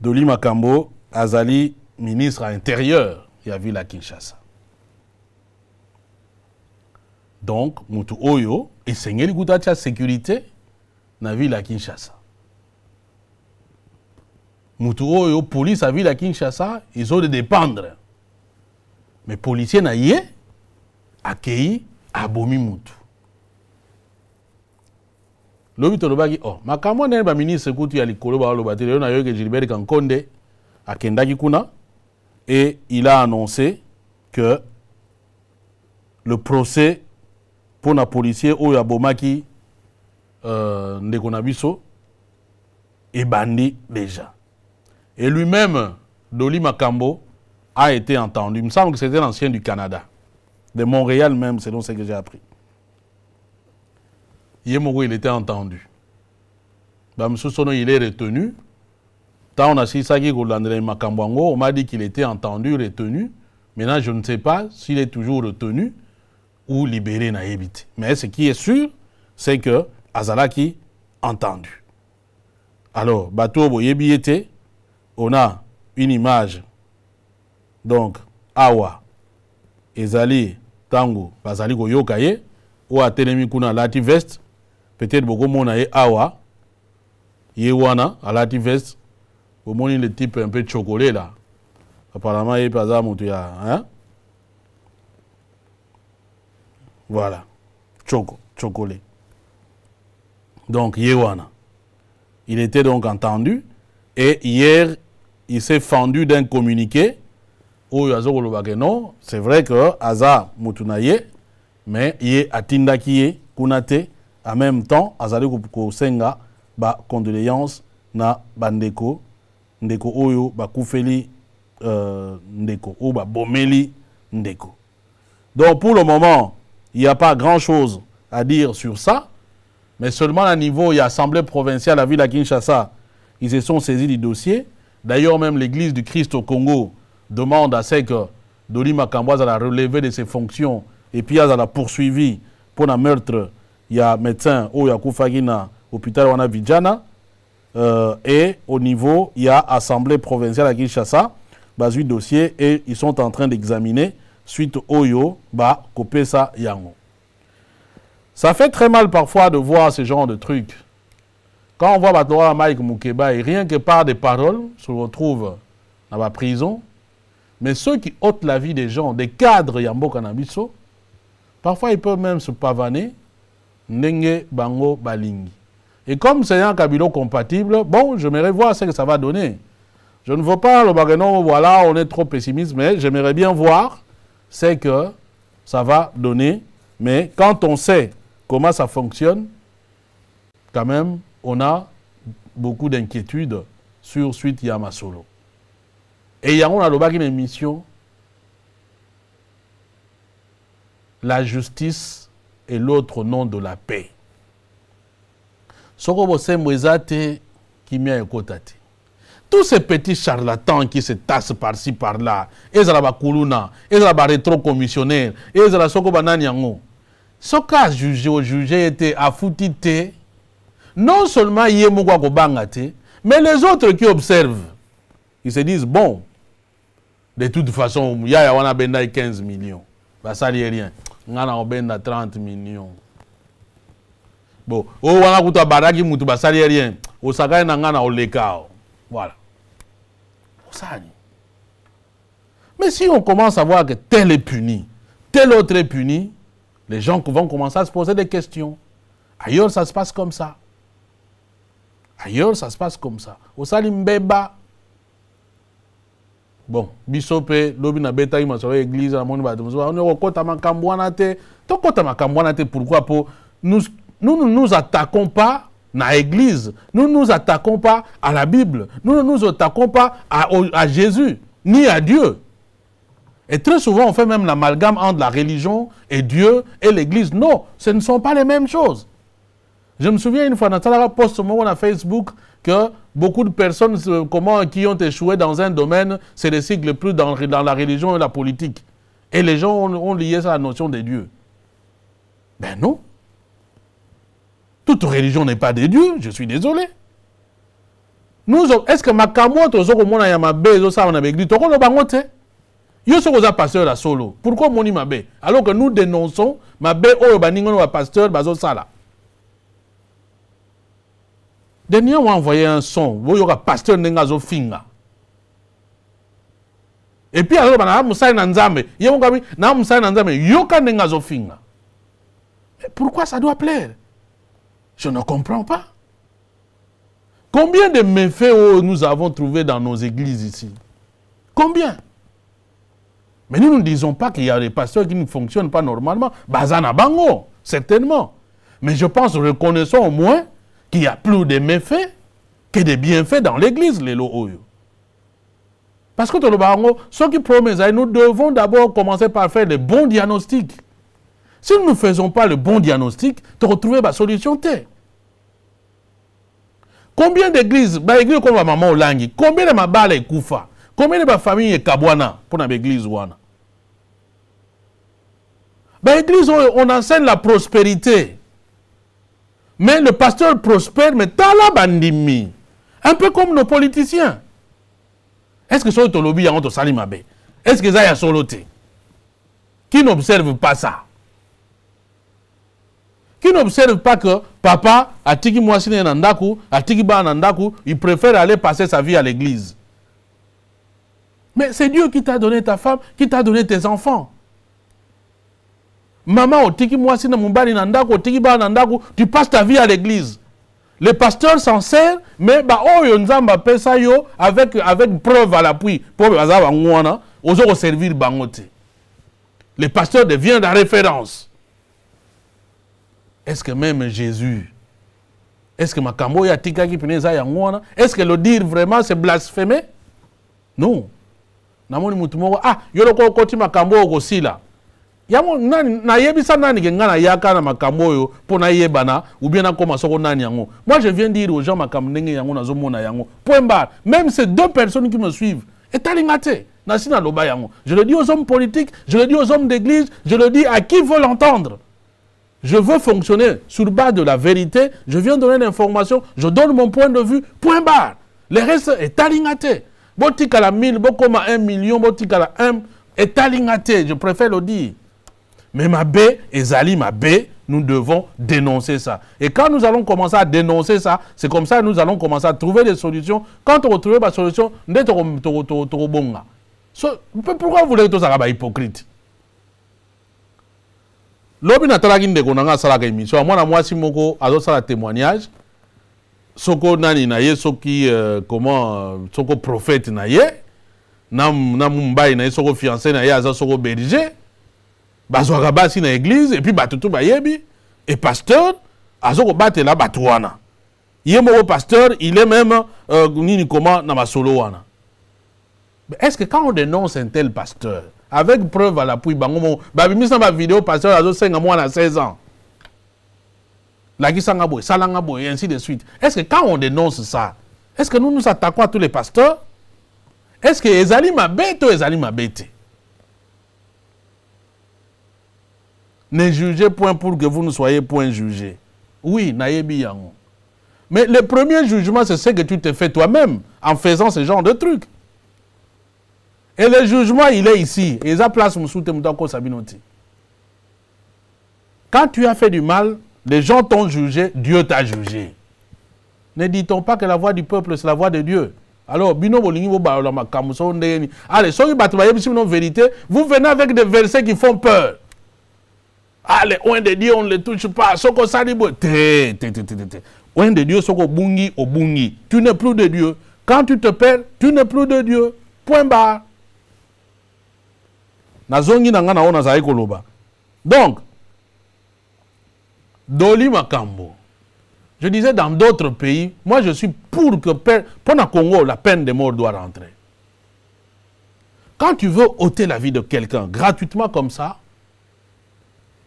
Doli Makambo, Azali, ministre à l'intérieur, il y a vu Kinshasa donc mutu oyo esengeli kuta la sécurité la ville de kinshasa mutu oyo à la ville de kinshasa de dépendre mais policier na ye accueilli abomi mutu oh, ministre a gilbert kankonde kuna et il a annoncé que le procès la policier oyo abomaki euh, ndeko na est bandit déjà et lui-même doli makambo a été entendu il me semble que c'était l'ancien du canada de montréal même selon ce que j'ai appris il était entendu bah, M. Sono, il est retenu dit makambo on m'a dit qu'il était entendu retenu maintenant je ne sais pas s'il est toujours retenu ou libéré Naïbite. Mais ce qui est sûr, c'est que Azalaki entendu. Alors, Bato boyebiété, on a une image. Donc, Awa, Ezali, Tango, Bazali Goyokaye, ou mi Kuna Lati Vest, peut-être Bogomona Awa, Yewana, à Lati Vest, moins le type un peu de chocolat là. Apparemment, il a pas hein? voilà Choco Chocolé donc Yewana il était donc entendu et hier il s'est fendu d'un communiqué où non c'est vrai que Aza mutunayé mais ye atindakiye kunate en même temps azali Senga ba condoléances na bandeko ndeko oyo bakufeli euh, ndeko ba Bomeli ndeko donc pour le moment il n'y a pas grand-chose à dire sur ça, mais seulement à niveau, il y a Assemblée provinciale à Kinshasa, ils se sont saisis du dossier. D'ailleurs, même l'Église du Christ au Congo demande à ce que Doli Makamboise la relevé de ses fonctions et puis a la poursuivi pour le meurtre. Il y a médecin au Yakufagina, hôpital Wana Vidjana. Euh, et au niveau, il y a Assemblée provinciale à Kinshasa, base le dossier, et ils sont en train d'examiner suite oyo ba ça, yango. Ça fait très mal parfois de voir ce genre de trucs. Quand on voit Batoa Mike Mukeba et rien que par des paroles se retrouve dans la prison, mais ceux qui ôtent la vie des gens, des cadres Yambo Kanabiso, parfois ils peuvent même se pavaner Nenge Bango Balingi. Et comme c'est un kabilo compatible, bon, j'aimerais voir ce que ça va donner. Je ne veux pas le bagano, voilà, on est trop pessimiste, mais j'aimerais bien voir c'est que ça va donner, mais quand on sait comment ça fonctionne, quand même, on a beaucoup d'inquiétudes sur Suite Yamasolo. Et Yaron a une émission, la justice est l'autre nom de la paix. Soko bosembo kimia tous ces petits charlatans qui se tassent par-ci, par-là, ezala bakuluna, ont la rétro-commissionnaire, ezala soko banani yango. Soka jugé au jugé était à non seulement yemouko mouko mais les autres qui observent, ils se disent, bon, de toute façon, yaya wana a 15 millions. ça est rien. Ngana obenda 30 millions. Bon, oh wana ça baraki y basali rien. na olekao. Voilà. Mais si on commence à voir que tel est puni, tel autre est puni, les gens vont commencer à se poser des questions. Ailleurs, ça se passe comme ça. Ailleurs, ça se passe comme ça. Au Salimbeba. Bon, bisope, lobi na beta ima sur l'église, on est kota makambwana te. To kota makambwana te, pourquoi pour nous, nous ne nous attaquons pas dans l'église. Nous ne nous attaquons pas à la Bible. Nous ne nous attaquons pas à, Jésus, ni à Dieu. Et très souvent, on fait même l'amalgame entre la religion et Dieu et l'église. Non, ce ne sont pas les mêmes choses. Je me souviens une fois, un poste sur Facebook que beaucoup de personnes euh, comment, qui ont échoué dans un domaine c'est cycle le plus dans, dans, la religion et la politique. Et les gens ont, ont lié ça à la notion de Dieu. Ben non. Toute religion n'est pas des dieux, je suis désolé. Nous, est-ce que Makamo, Tozoko, Mona Yamabe, Zosa, Manabegli, Toko, le bangote? Yo soko za pasteur la solo. Pourquoi moni ma be? Alors que nous dénonçons ma o yo baningono wa pasteur bazo sala. Dernièrement, on a envoyé un son. Il y aura pasteur Nengazo Finga. Et puis, alors, bah, na a Moussaï Nanzame. Il y na Moussaï Nanzame. Yoka Nengazo Finga. Mais pourquoi ça doit plaire je ne comprends pas. Combien de méfaits oh, nous avons trouvés dans nos églises ici Combien Mais nous ne disons pas qu'il y a des pasteurs qui ne fonctionnent pas normalement. Bazana Bango, certainement. Mais je pense, reconnaissons au moins qu'il y a plus de méfaits que de bienfaits dans l'église, les Oyo. Parce que ce ceux qui promet, eh, nous devons d'abord commencer par faire le bons diagnostics. Si nous ne faisons pas le bon diagnostic, tu retrouves la solution Combien d'églises, l'église bah, comme ma maman Olangi, combien de ma balle est Koufa, combien de ma famille est Kabwana pour l'église ouana. l'église, on, enseigne la prospérité. Mais le pasteur prospère, mais la bandimi. Un peu comme nos politiciens. Est-ce que ça le lobby, il hein, y sali Salimabe Est-ce que ça y a soloté Qui n'observe pas ça qui n'observe pas que papa, a tiki Mouassine Nandaku, tiki Ba Nandaku, il préfère aller passer sa vie à l'église. Mais c'est Dieu qui t'a donné ta femme, qui t'a donné tes enfants. Maman, Otiki Mouassine Mumbari Nandaku, tiki Ba Nandaku, tu passes ta vie à l'église. Le pasteur s'en sert, mais bah, oh, yo, pesa yo, avec, avec preuve à l'appui. Pour bazaba aux autres servir bangote. Le pasteur devient la référence est-ce que même Jésus, est-ce que Makambo Yatikaki Pineza Yangwana, est-ce que le dire vraiment c'est blasphémer Non. namoni mutumwa. ah yolo ko okoti makambo oyo kosila yango nani yebisa nani ke ngai nayaka na makambo oyo mpo na ubien nakóma soko nani yango moi je viens dire aux gens makambo ndenge yango na yango point barre même ces deux personnes qui me suivent etali nga te nasi loba yango je le dis aux hommes politiques je le dis aux hommes d'église je le dis à qui veut l'entendre je veux fonctionner sur le bas de la vérité. Je viens donner l'information. Je donne mon point de vue. Point barre. Le reste est alignaté. la 1000, Bokoma 1 million, la 1 est Je préfère le dire. Mais ma B, Zali ma B, nous devons dénoncer ça. Et quand nous allons commencer à dénoncer ça, c'est comme ça que nous allons commencer à trouver des solutions. Quand on retrouve la solution, on est Pourquoi vous voulez tout ça hypocrite lobi natalaki ndeko na nga asalaka émission mwana mwasi moko azosala témoignage soko nani na ye soki euh, comment euh, soko prophète na ye na, na mbai na ye soko fiancé na ye azo soko berger bazwaka na église et puis batutu bayebi e pasteur azokobatela batela wana ye moko pasteur il est même euh, nini comment na masolo est ce que quand on dénonce un tel pasteur avec preuve à l'appui bango mo babimisa ba vidéo pasteur 5 mois à 16 ans La boye salanga et ainsi de suite est-ce que quand on dénonce ça est-ce que nous nous attaquons à tous les pasteurs est-ce que ezali mabe ou ezali m'a bêté? ne jugez point pour que vous ne soyez point jugés oui nayebi yango mais le premier jugement c'est ce que tu te fais toi-même en faisant ce genre de trucs et le jugement, il est ici. Et ça place Quand tu as fait du mal, les gens t'ont jugé, Dieu t'a jugé. Ne dit-on pas que la voix du peuple, c'est la voix de Dieu. Alors, Allez, vérité. Vous venez avec des versets qui font peur. Allez, on de Dieu, on ne les touche pas. Soko de Dieu, soko bungi, obungi. Tu n'es plus de Dieu. Quand tu te perds, tu n'es plus de Dieu. Point barre na na ona zaiko loba. donc doli makambo je disais dans d'autres pays moi je suis pour que pour congo la peine de mort doit rentrer quand tu veux ôter la vie de quelqu'un gratuitement comme ça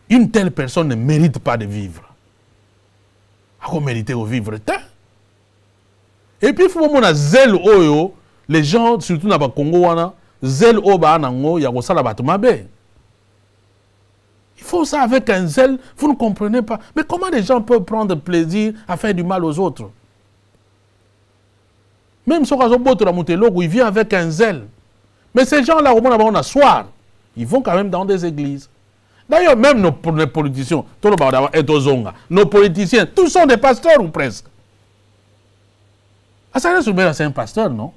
une telle personne ne mérite pas de vivre ah, quoi mérite vivre vivre. et puis il faut oyo les gens surtout na le wana zèle nango il faut ça avec un zèle vous ne comprenez pas mais comment les gens peuvent prendre plaisir à faire du mal aux autres même soki la il vient avec un zèle mais ces gens là ils vont quand même dans des églises D'ailleurs, même nos, politiciens, nos politiciens, tous sont des pasteurs ou presque. Asare ah, c'est un pasteur, non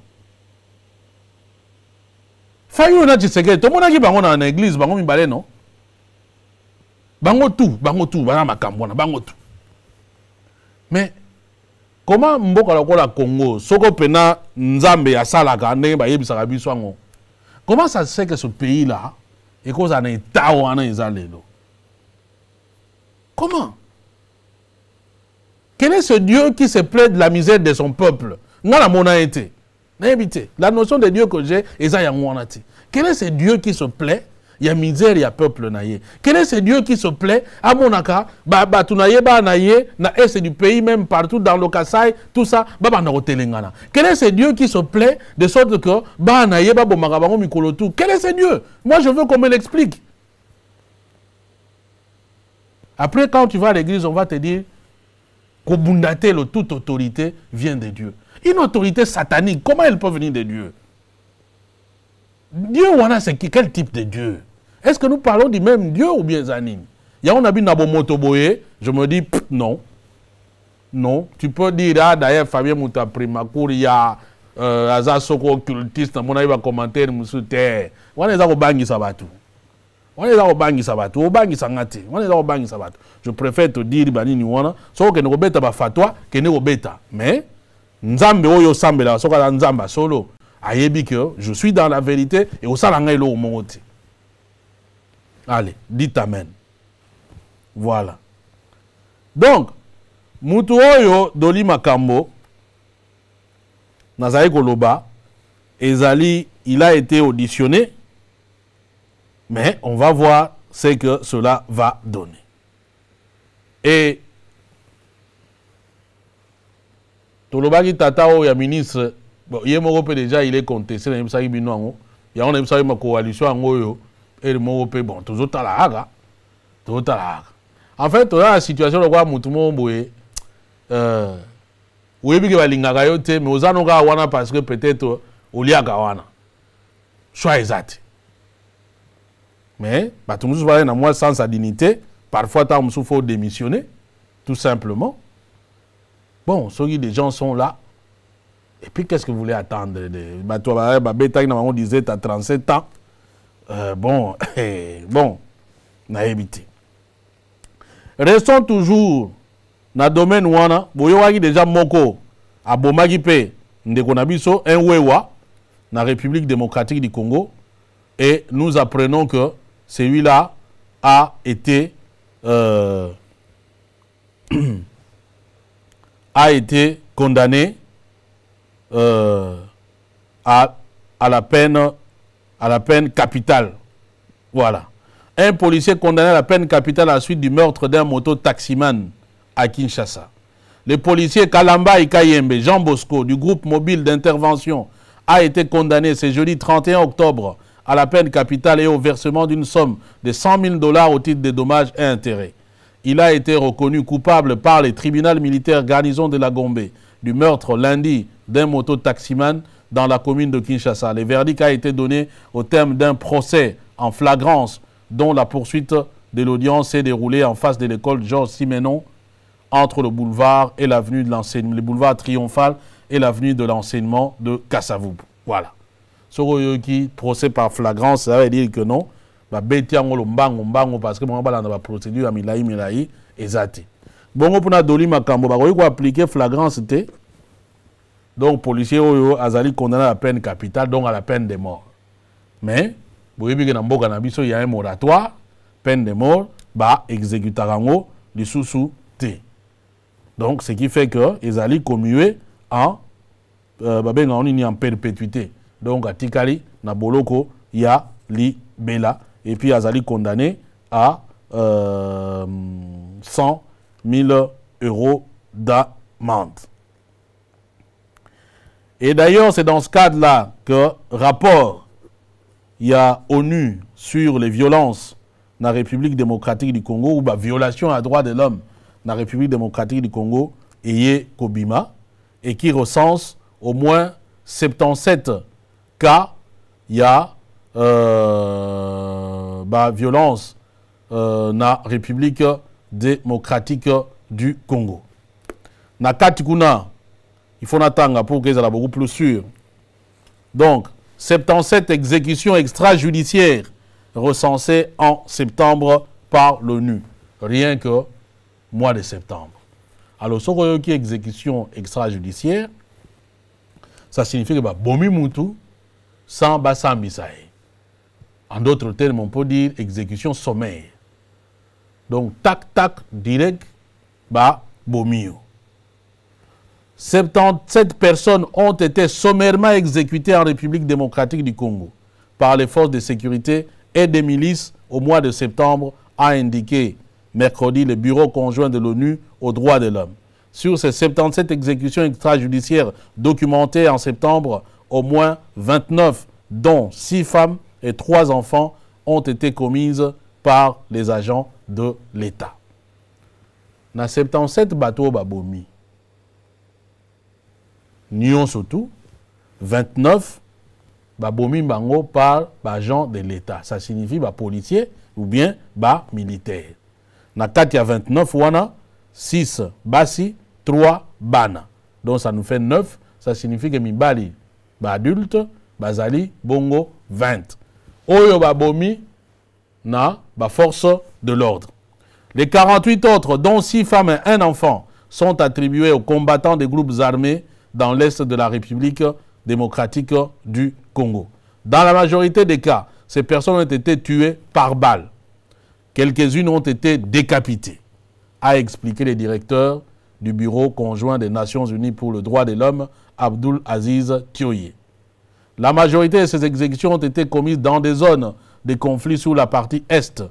ngai oyo na tshisekedi tomonaki bango na, en eglize bango mibale non? bango tu bango tu bango makambona, bango tu mais koma mboka kola congo soko pena nzambe asalaka ndenge bayebisaka biso yango koma ça se que ce pays là ekozala na eta wana eza comment quel est ce dieu qui se plaît de la misère de son peuple nga la mona été. La notion de Dieu que j'ai, Quel est ce Dieu qui se plaît il y a misère, il y a peuple Quel est ce Dieu qui se plaît à Monaka, bah bah tunaye bah naïe, na eh, du pays même partout dans le Kassai, tout ça, bah na Quel est ce Dieu qui se plaît de sorte que bah naïe bah bomaka bango mikolotu. Quel est ce Dieu Moi je veux qu'on me l'explique. Après quand tu vas à l'église, on va te dire que le toute autorité vient de Dieu. Une autorité satanique, comment elle peut venir de Dieu Dieu ouana, c'est quel type de Dieu Est-ce que nous parlons du même Dieu ou bien Zanine Il y a un habit Nabomotoboye, je me dis non. Non, tu peux dire, ah, d'ailleurs, Fabien Mouta Primakour, il y a euh, y Soko occultiste, mon avis, va commenter, monsieur Terre. un est au bangi sabatu. y est au bangi sabatu. Au bangi y On est au bangi sabatu. Je préfère te dire, banini wana, sauf que ne robeta ba fatwa, que ne beta. Mais, nzambe oyo osambelaka Soka na nzamba solo, ayebi ke je suis dans la vérité et ngai eloko au te allez dit amen voilà donc mutu oyo doli makambo nazali koloba ezali il a été auditionné mais on va voir ce que cela va donner et tolobaki tata oyo ya ministre bon, ye moko mpe déjà il est contesté nayebisaki bino yango yango nayebisaki ma coalition yango oyo ere moko mpe bon tozotala kaka tozotala kaka en fait toza na situation lokola motu moko boye euh, oyebi ke balingaka yo te mais oza no wana parce que peut-être oliaka wana soit eza te mais bato mosusu bazali na mwa sens ya dignité parfois ntango mosusu fo démissionner tout simplement Bon, ceux qui des gens sont là. Et puis, qu'est-ce que vous voulez attendre de... bah, toi, bah, tu as 37 ans. Euh, bon, [laughs] eh, bon, na évité. Restons toujours dans le domaine où on a, voyez déjà moko, à pe, ndekonabiso, un wewa, dans la République démocratique du Congo. Et nous apprenons que celui-là a été euh, [clears throat] a été condamné euh, à, à, la peine, à la peine capitale. Voilà. Un policier condamné à la peine capitale à la suite du meurtre d'un moto-taximan à Kinshasa. Le policier Kalamba Ikayembe, Jean Bosco, du groupe mobile d'intervention, a été condamné ce jeudi 31 octobre à la peine capitale et au versement d'une somme de 100 000 dollars au titre des dommages et intérêts. Il a été reconnu coupable par les tribunaux militaires garnison de la Gombe du meurtre lundi d'un mototaximan dans la commune de Kinshasa. Le verdict a été donné au terme d'un procès en flagrance dont la poursuite de l'audience s'est déroulée en face de l'école Georges Simenon entre le boulevard et l'avenue de l'enseignement, le boulevard triomphal et l'avenue de l'enseignement de Kassavoub. Voilà. Soroyoki, procès par flagrance, ça veut dire que non babeti yango lombangu mbangu parce que bango balanda baprocédure ya milai milai eza te bongo mpona adoli makambo ko appliquer flagrance te donc policier oyo azali condamné à la peine capitale donc à la peine de mort mais boyebi ke na mboka na biso ya un moratoire peine de mort exécuter baexécutaka yango lisusu te donc ce qui fait que ezali commué en on euh, babengaka ni en perpétuité donc atikali na boloko ya libela et puis Azali condamné à 100 euh, 000 euros d'amende. Et d'ailleurs, c'est dans ce cadre-là que rapport, il y a ONU sur les violences dans la République démocratique du Congo, ou bah, violation à droit de l'homme dans la République démocratique du Congo, et Kobima, et qui recense au moins 77 cas. Il y a euh, bah, violence euh, na République démocratique du Congo. Na il faut attendre pour que ça beaucoup plus sûr. Donc, 77 exécutions extrajudiciaires recensées en septembre par l'ONU. Rien que mois de septembre. Alors, ce qu'on qui exécution extrajudiciaire, ça signifie que bah, Bomi Moutou, sans Bassam Bisaï. En d'autres termes, on peut dire exécution sommaire. Donc, tac, tac, direct, bah, bomio. 77 personnes ont été sommairement exécutées en République démocratique du Congo par les forces de sécurité et des milices au mois de septembre, a indiqué mercredi le bureau conjoint de l'ONU aux droits de l'homme. Sur ces 77 exécutions extrajudiciaires documentées en septembre, au moins 29, dont 6 femmes, et trois enfants ont été commises par les agents de l'État. Dans 77 bateaux babomi. Nyon surtout, 29 babomi bango par agents de l'État. Ça signifie ba policier ou bien ba militaire. Na 4 à 29 wana, 6 basi, 3 bana. Donc ça nous fait 9, ça signifie que mibali ba adulte, bazali bongo 20 oyo na force de l'ordre. Les 48 autres, dont six femmes et un enfant, sont attribués aux combattants des groupes armés dans l'est de la République démocratique du Congo. Dans la majorité des cas, ces personnes ont été tuées par balles. Quelques-unes ont été décapitées, a expliqué le directeur du Bureau conjoint des Nations Unies pour le droit de l'homme, Abdul Aziz Thioye. La majorité de ces exécutions ont été commises dans des zones de conflit sous la partie est,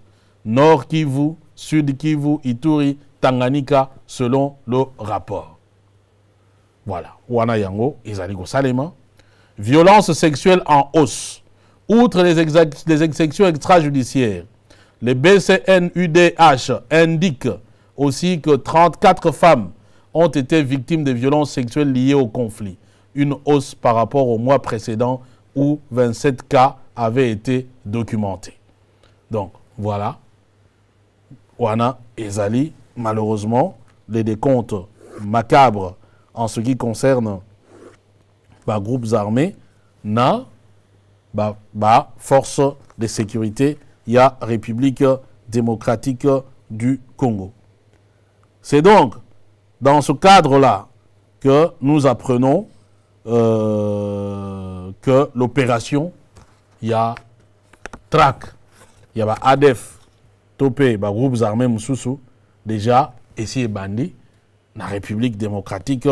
Nord Kivu, Sud Kivu, Ituri, Tanganyika, selon le rapport. Voilà. Wana Yango, Violence sexuelle en hausse. Outre les, les exécutions extrajudiciaires, les BCNUDH indiquent aussi que 34 femmes ont été victimes de violences sexuelles liées au conflit une hausse par rapport au mois précédent où 27 cas avaient été documentés. Donc voilà, Wana et Zali, malheureusement, les décomptes macabres en ce qui concerne les bah, groupes armés, na bah, bah, force de sécurité, il y République démocratique du Congo. C'est donc dans ce cadre-là que nous apprenons euh, que l'opération, il y a TRAC, il y a ADEF, Topé, groupes armés Moussousou, déjà, ici et Bandi, la République démocratique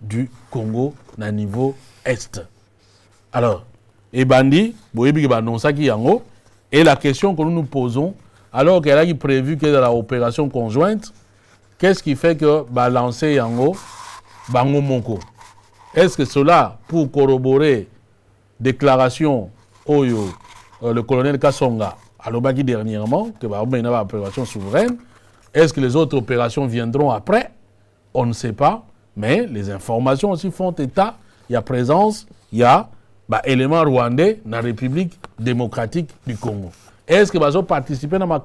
du Congo, na niveau Est. Alors, et Bandi, ça qui et la question que nous nous posons, alors qu'elle a prévu que dans l'opération conjointe, qu'est-ce qui fait que bah, lancer yango, bango Monko est-ce que cela, pour corroborer déclaration Oyo, euh, le colonel Kassonga, à l'Obagi dernièrement, que va souveraine, est-ce que les autres opérations viendront après On ne sait pas, mais les informations aussi font état. Il y a présence, il y a bah, éléments rwandais dans la République démocratique du Congo. Est-ce que je participer dans ma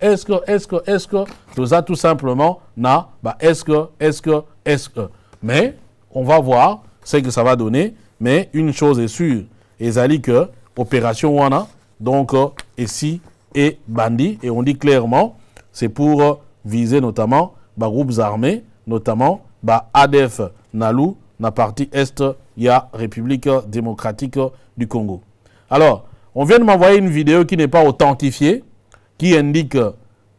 Est-ce que, est-ce que, est-ce que, tout ça tout simplement, bah, est-ce que, est-ce que, est-ce que. Mais on va voir ce que ça va donner, mais une chose est sûre, c'est que l'opération Wana, donc ici euh, et bandit, et on dit clairement, c'est pour euh, viser notamment bah, groupes armés, notamment bah, ADF Nalu, la partie Est, il y a République démocratique du Congo. Alors, on vient de m'envoyer une vidéo qui n'est pas authentifiée, qui indique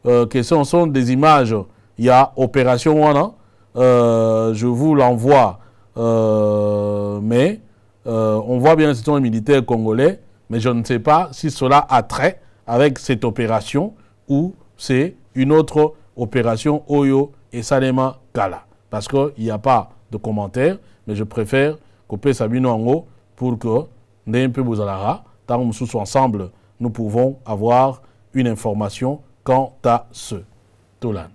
euh, que ce sont des images, il y a Opération Wana. je vous l'envoie euh, mais euh, on voit bien que c'est un militaire congolais, mais je ne sais pas si cela a trait avec cette opération ou c'est une autre opération Oyo et Salema Kala. Parce qu'il n'y a pas de commentaire, mais je préfère couper Sabino haut pour que Ndempe Bouzalara, ensemble, nous pouvons avoir une information quant à ce. Toulan.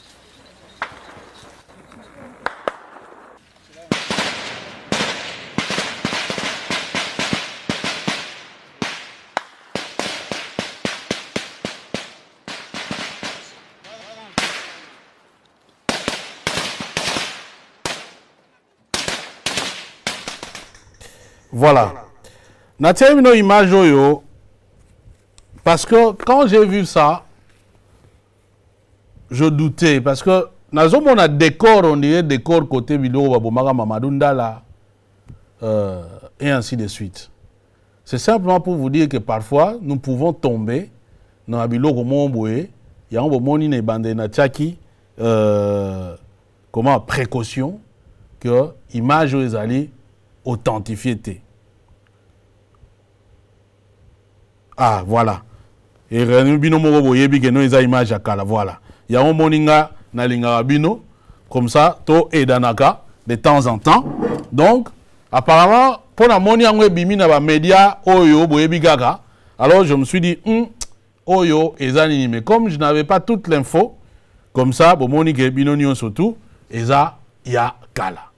Voilà. Na termino image oh, parce que quand j'ai vu ça je doutais parce que un décor on dirait décor côté Bilo, babomaka euh, et ainsi de suite. C'est simplement pour vous dire que parfois nous pouvons tomber dans la momboye yango bomoni na une na tiaki euh, comment précaution que l'image est oh, allée authentifié ah voilà bino image à kala voilà a un nalinga nalinga bino comme ça toedanaka de temps en temps donc apparemment pour la yango ebimi na media oyo boyebi alors je me suis dit hmm, oyo eza nini mais comme je n'avais pas toute l'info comme ça pour ke bino et tu eza ya kala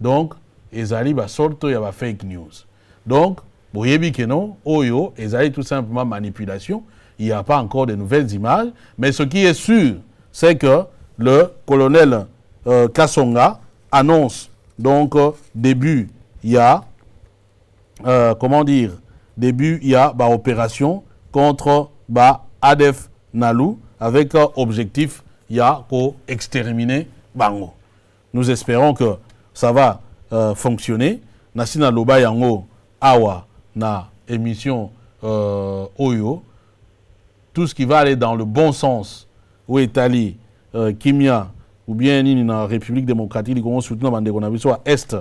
donc ezali y a ya fake news donc boyebi que non oyo oh, tout simplement manipulation il n'y a pas encore de nouvelles images mais ce qui est sûr c'est que le colonel euh, Kassonga annonce donc euh, début il y euh, comment dire début il bah, opération contre bah, Adef Nalu avec objectif il exterminer Bango. Nous espérons que ça va fonctionner. Nassina Loba Awa na émission euh, Oyo, tout ce qui va aller dans le bon sens, ou Italie, euh, Kimia, ou bien dans na République démocratique qui Congo soutenir bande qu'on a est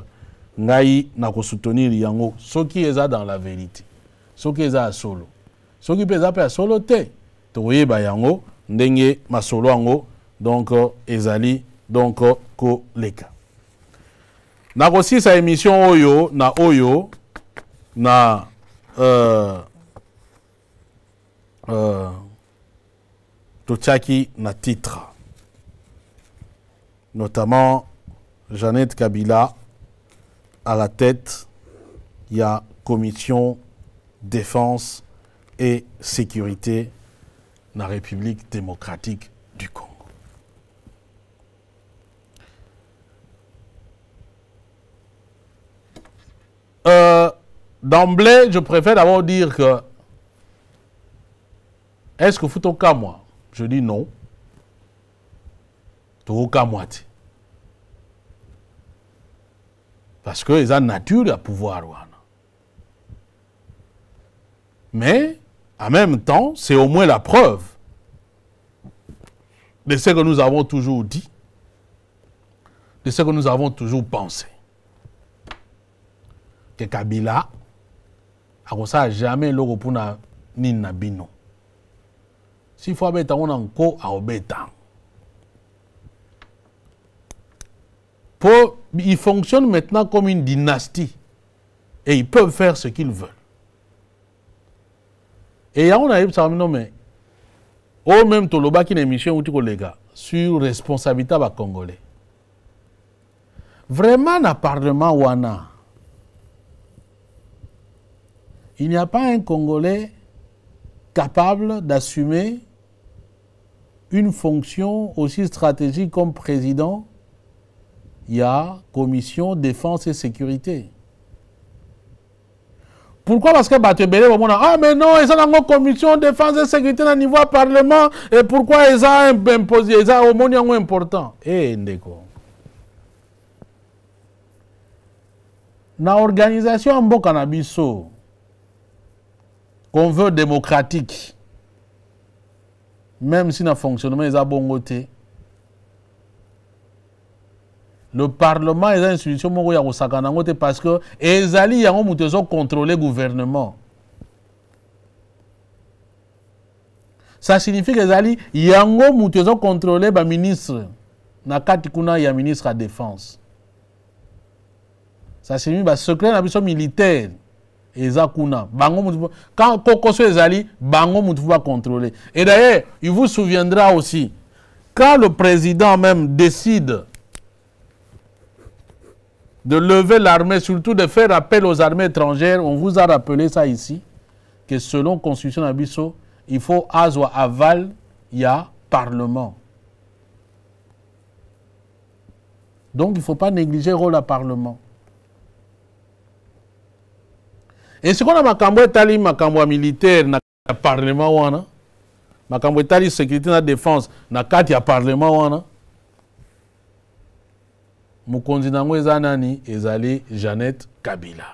na soutenir yango ce qui est dans la vérité ce qui est à solo ce qui peut être à solo te voyez ba yango ndenge masolo yango donc euh, ezali donc ko leka na ko sa émission oyo na oyo na uh, na titre notamment Jeannette Kabila à la tête il y a commission défense et sécurité la République démocratique du Congo. Euh, D'emblée, je préfère d'abord dire que est-ce que cas moi Je dis non. cas moitié. Parce que ils ont nature à pouvoir. Mais, en même temps, c'est au moins la preuve de ce que nous avons toujours dit, de ce que nous avons toujours pensé. Que Kabila ça, jamais le puna ni na bino si fo abeta a encore à un Pour, Ils fonctionnent maintenant comme une dynastie et ils peuvent faire ce qu'ils veulent et y a un nayebisaka bino me oyo meme tolobaki na émission les gars sur responsabilité la Congolais. vraiment na parlement wana il n'y a pas un Congolais capable d'assumer une fonction aussi stratégique comme président. Il y a commission défense et sécurité. Pourquoi Parce que Batebele, Ah, mais non, ils ont une commission défense et sécurité au niveau parlement. Et pourquoi ils ont imposé Ils ont un important. Eh, Ndeko. Na organisation en qu'on veut démocratique, même si dans le fonctionnement, ils ont bon côté. Le Parlement est une institution parce que les yango ont contrôlé le gouvernement. Ça signifie que les yango ont contrôlé le ministre il y a ya ministre à défense. Ça signifie que bah, le secret na militaire. Et Zakuna, quand kokoso bango contrôler. et d'ailleurs il vous souviendra aussi quand le président même décide de lever l'armée, surtout de faire appel aux armées étrangères, on vous a rappelé ça ici, que selon Constitution Abisso, il faut azwa aval, il y a parlement. Donc il ne faut pas négliger le rôle à parlement. ensikona makambo etali makambo ya militaire na parlement wana makambo etali sécurité na défense na kati ya parlement wana mokonzi nango ezanani nani ezali jeannette kabila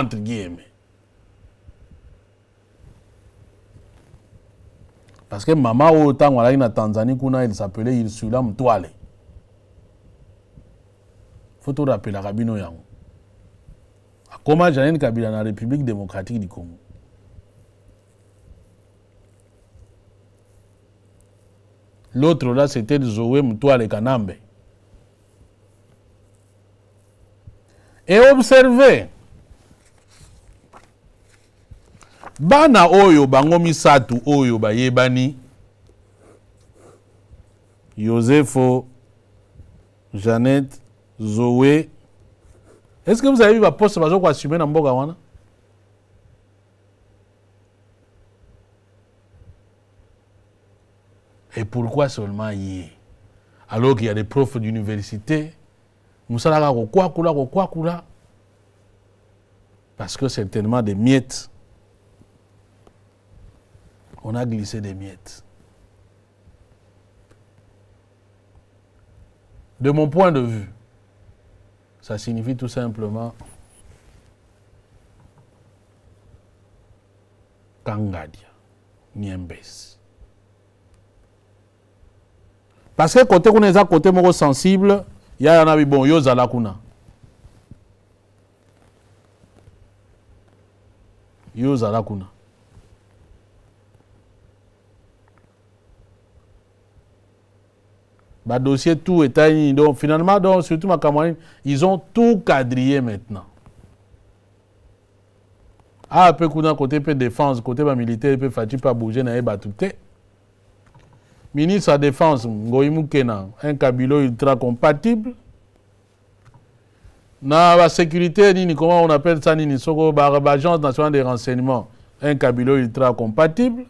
entre guillemets. parce que mama autant ntango na tanzanie kuna il s'appelait ursula photo fo la rabino yango Comment Janine Kabila dans la République démocratique du Congo L'autre là, c'était Zoé Moutoua Kanambe. Et observez. Bana oyo bango misatu oyo bayebani Yosefo, Jeannette, Zoé est-ce que vous avez vu qu'on a assumé na dans wana et pourquoi seulement y est alors qu'il y a des profs d'université mosalaka quoi, kokwakula parce que certainement des miettes on a glissé des miettes de mon point de vue ça signifie tout simplement Kangadia, Niembes. Parce que côté qu'on est à côté moro sensible, il y a un bon yo un Yo kuna Le bah, dossier tout est taillé. Donc finalement, donc, surtout ma camarade, ils ont tout quadrillé maintenant. Ah, un peu d'un côté, peu défense, côté bah, militaire, peu fatigué pas bouger, n'a pas Ministre de la Défense, Ngoïmou un kabilo ultra compatible. Na la bah, sécurité, ni comment on appelle ça, ni ni l'agence nationale des renseignements, un kabilo ultra compatible.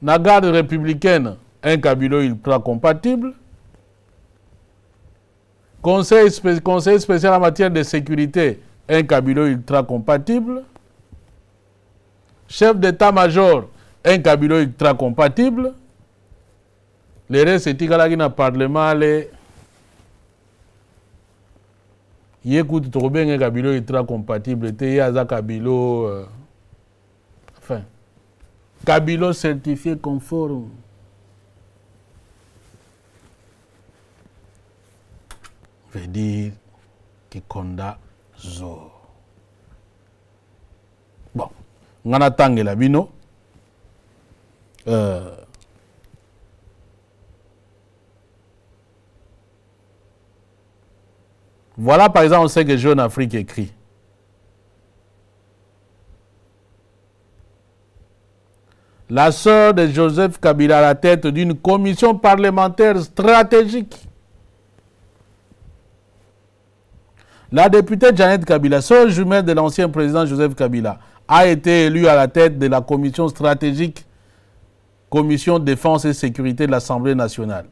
Na garde républicaine, un cabilo ultra-compatible, conseil, conseil, spécial en matière de sécurité, un cabilo ultra-compatible, chef d'état-major, un cabilo ultra-compatible, le reste dans na parlement écoute trop bien un kabilo ultra-compatible et ye y euh, enfin certifié conforme veut dire Kikonda Zo. Bon, on a la bino. Euh, voilà par exemple ce que Jeune Afrique écrit. La sœur de Joseph Kabila à la tête d'une commission parlementaire stratégique La députée Janet Kabila, seule jumelle de l'ancien président Joseph Kabila, a été élue à la tête de la commission stratégique, commission défense et sécurité de l'Assemblée nationale.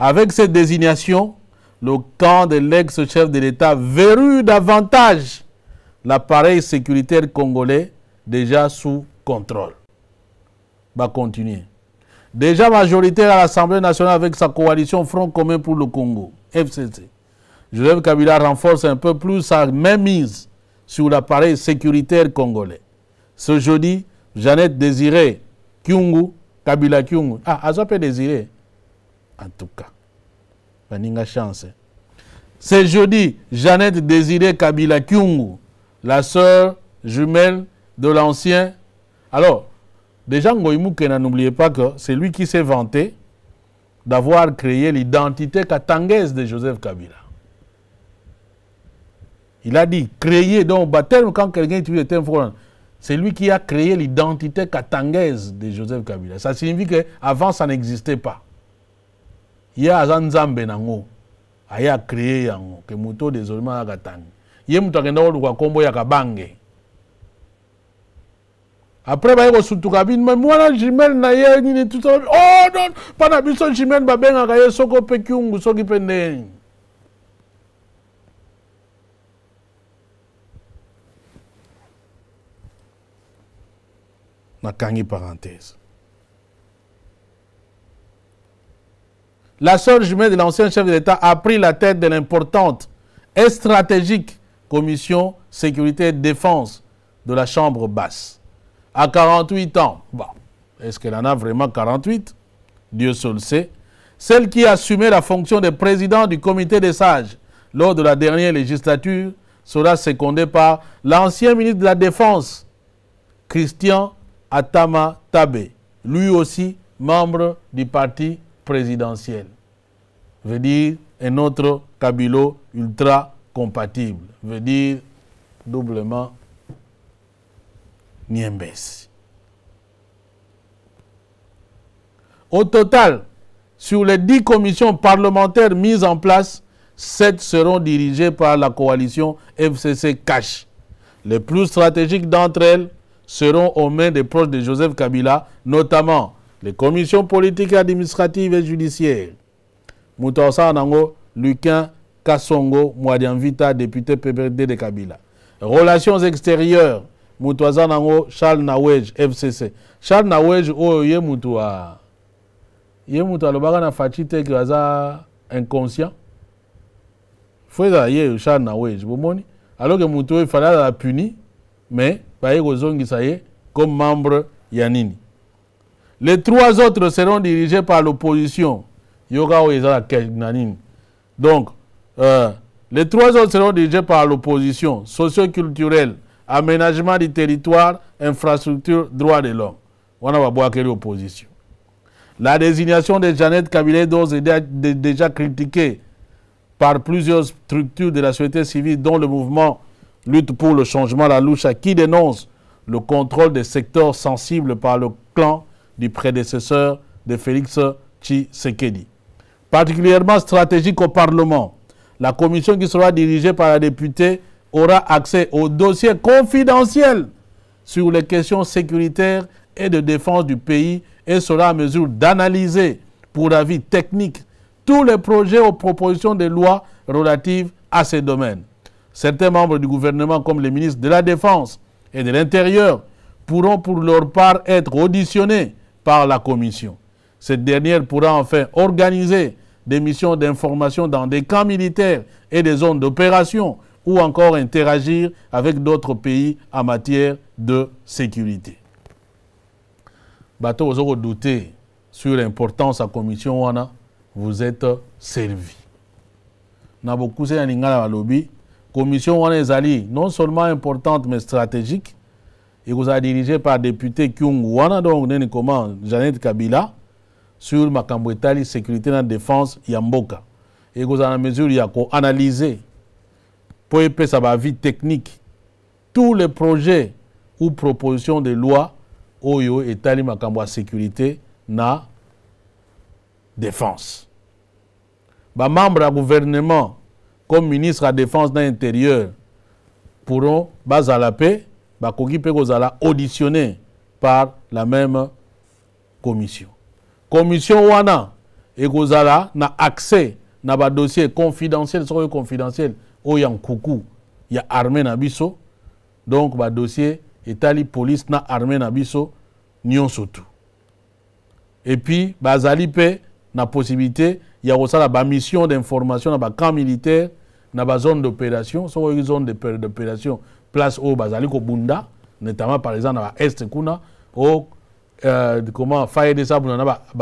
Avec cette désignation, le camp de l'ex-chef de l'État verru davantage l'appareil sécuritaire congolais déjà sous contrôle. Va bah, continuer. Déjà majoritaire à l'Assemblée nationale avec sa coalition Front commun pour le Congo, FCC. Joseph Kabila renforce un peu plus sa mainmise sur l'appareil sécuritaire congolais. Ce jeudi, Jeannette Désiré Kyungu, Kabila Kyungu. Ah, Azope Désiré. En tout cas, Baninga chance. Ce jeudi, Jeannette Désiré Kabila Kyungu, la sœur jumelle de l'ancien. Alors, déjà Ngoïmou n'oubliez pas que c'est lui qui s'est vanté d'avoir créé l'identité katangaise de Joseph Kabila. Il a dit créer, donc au baptême, quand quelqu'un utilise le terme c'est lui qui a créé l'identité katangaise de Joseph Kabila. Ça signifie qu'avant, ça n'existait pas. Il y a Zanzambe Nango, il a créé Yango, que Mouto désolé à Katang. Il y a Moutakenda y'a Yakabange. Après, il y a Kabila mais moi, la jumelle, na yé, ni tout ça. Oh non, pas la biso jumelle, babengaka yé, soko pekyungu, soki pendeng. parenthèse la seule jumelle de l'ancien chef de l'État a pris la tête de l'importante et stratégique commission sécurité et défense de la Chambre basse. À 48 ans, est-ce qu'elle en a vraiment 48 Dieu seul sait. Celle qui a assumé la fonction de président du comité des sages lors de la dernière législature sera secondée par l'ancien ministre de la Défense, Christian Atama Tabe, lui aussi membre du parti présidentiel. Veut dire un autre Kabilo ultra compatible. Veut dire doublement Niembes. Au total, sur les dix commissions parlementaires mises en place, sept seront dirigées par la coalition FCC-Cash. Les plus stratégiques d'entre elles seront aux mains des proches de Joseph Kabila, notamment les commissions politiques, administratives et judiciaires. Moutansa Nango, Luquin Kassongo, Vita, député PPD de Kabila. Relations extérieures, Moutouaza Nango, Charles Nawej, FCC. Charles Nawej, oh, yé Moutoua. Yé Moutoua, le bagan a fatité qui aza inconscient. Faut y Charles Nawej, bon, alors que Moutoua, il fallait la punir, mais comme membre Yanini. les trois autres seront dirigés par l'opposition yoka eza donc euh, les trois autres seront dirigés par l'opposition socio socioculturelle aménagement du territoire infrastructure droit de l'homme On wana babwakeli l'opposition. la désignation de Jeannette Kabilé-Dos est déjà critiquée par plusieurs structures de la société civile, dont le mouvement Lutte pour le changement, la louche à qui dénonce le contrôle des secteurs sensibles par le clan du prédécesseur de Félix Tshisekedi. Particulièrement stratégique au Parlement, la commission qui sera dirigée par la députée aura accès aux dossiers confidentiels sur les questions sécuritaires et de défense du pays et sera en mesure d'analyser pour avis technique tous les projets aux propositions de lois relatives à ces domaines certains membres du gouvernement, comme les ministres de la Défense et de l'Intérieur, pourront pour leur part être auditionnés par la Commission. Cette dernière pourra enfin organiser des missions d'information dans des camps militaires et des zones d'opération ou encore interagir avec d'autres pays en matière de sécurité. Bateau, vous douté sur l'importance de la commission, vous êtes servi. Dans beaucoup de lobby, commission est non seulement importante mais stratégique et et dirigé par député Kyung wana donc nini comment janet kabila sur la sécurité la défense Et Et en en mesure d'analyser pour épé sa vie technique tous les projets ou propositions de loi oyo etali makambo la sécurité na défense membre du gouvernement comme ministre à défense de l'intérieur pourront la paix bakoki auditionnés auditionner par la même commission commission wana gozala na accès na dossier confidentiel confidentiel un coucou, il y a na biso donc dossier la police na armé na biso on Et puis, bazali Bazalipe na possibilité a une mission d'information le camp militaire na ba zone d'opération soko oyoki zone d'opération place au bazali kobunda notamment par exemple dans l'est kuna au euh, comment des abunda na baardf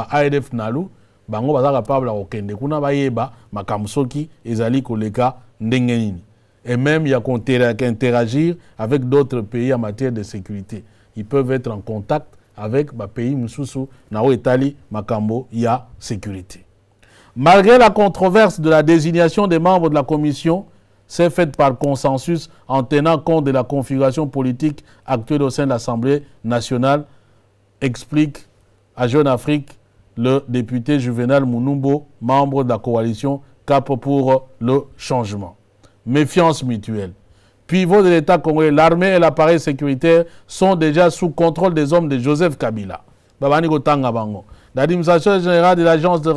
ba nalu bango baza capable ya Kende kuna bayeba makambo soki ezali koleka ndenge et même il y a interagir avec d'autres pays en matière de sécurité ils peuvent être en contact avec bapays pays na Nao Italie, makambo ya sécurité Malgré la controverse de la désignation des membres de la commission, c'est fait par consensus en tenant compte de la configuration politique actuelle au sein de l'Assemblée nationale, explique à Jeune Afrique le député Juvenal Mounumbo, membre de la coalition Cap pour le changement. Méfiance mutuelle. Pivot de l'État congolais, l'armée et l'appareil sécuritaire sont déjà sous contrôle des hommes de Joseph Kabila l'administration générale de l'agence de,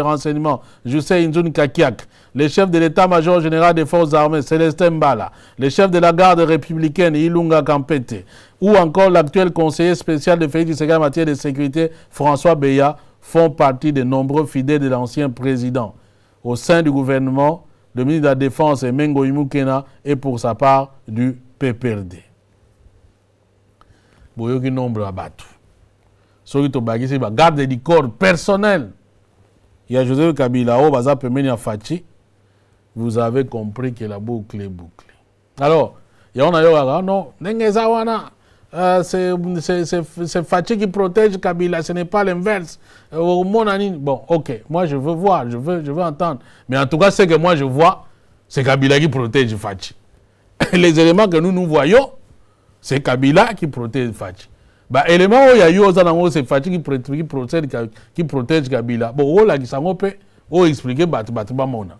renseignement, Jusei Inzun Kakiak, le chef de l'état-major général des forces armées, Célestin Mbala, le chef de la garde républicaine, Ilunga Kampete, ou encore l'actuel conseiller spécial de Félix Tshisekedi en matière de sécurité, François Beya, font partie des nombreux fidèles de l'ancien président. Au sein du gouvernement, le ministre de la Défense, Mengo Imukena, est pour sa part du PPRD. aucun nombre à battre soki c'est soki garde du corps personnel a joseph kabila oh, vous avez compris que la boucle est bouclée. alors non euh, c'est Fatih qui protège Kabila, ce n'est pas l'inverse. Euh, bon, ok, moi je veux voir, je veux, je veux entendre. Mais en tout cas, ce que moi je vois, c'est Kabila qui protège Fatih. [laughs] Les éléments que nous nous voyons, c'est Kabila qui protège Fatih a eu ayo oza nango sefati ki protège kabila bon de yango expliquer oexplike bato bato bamona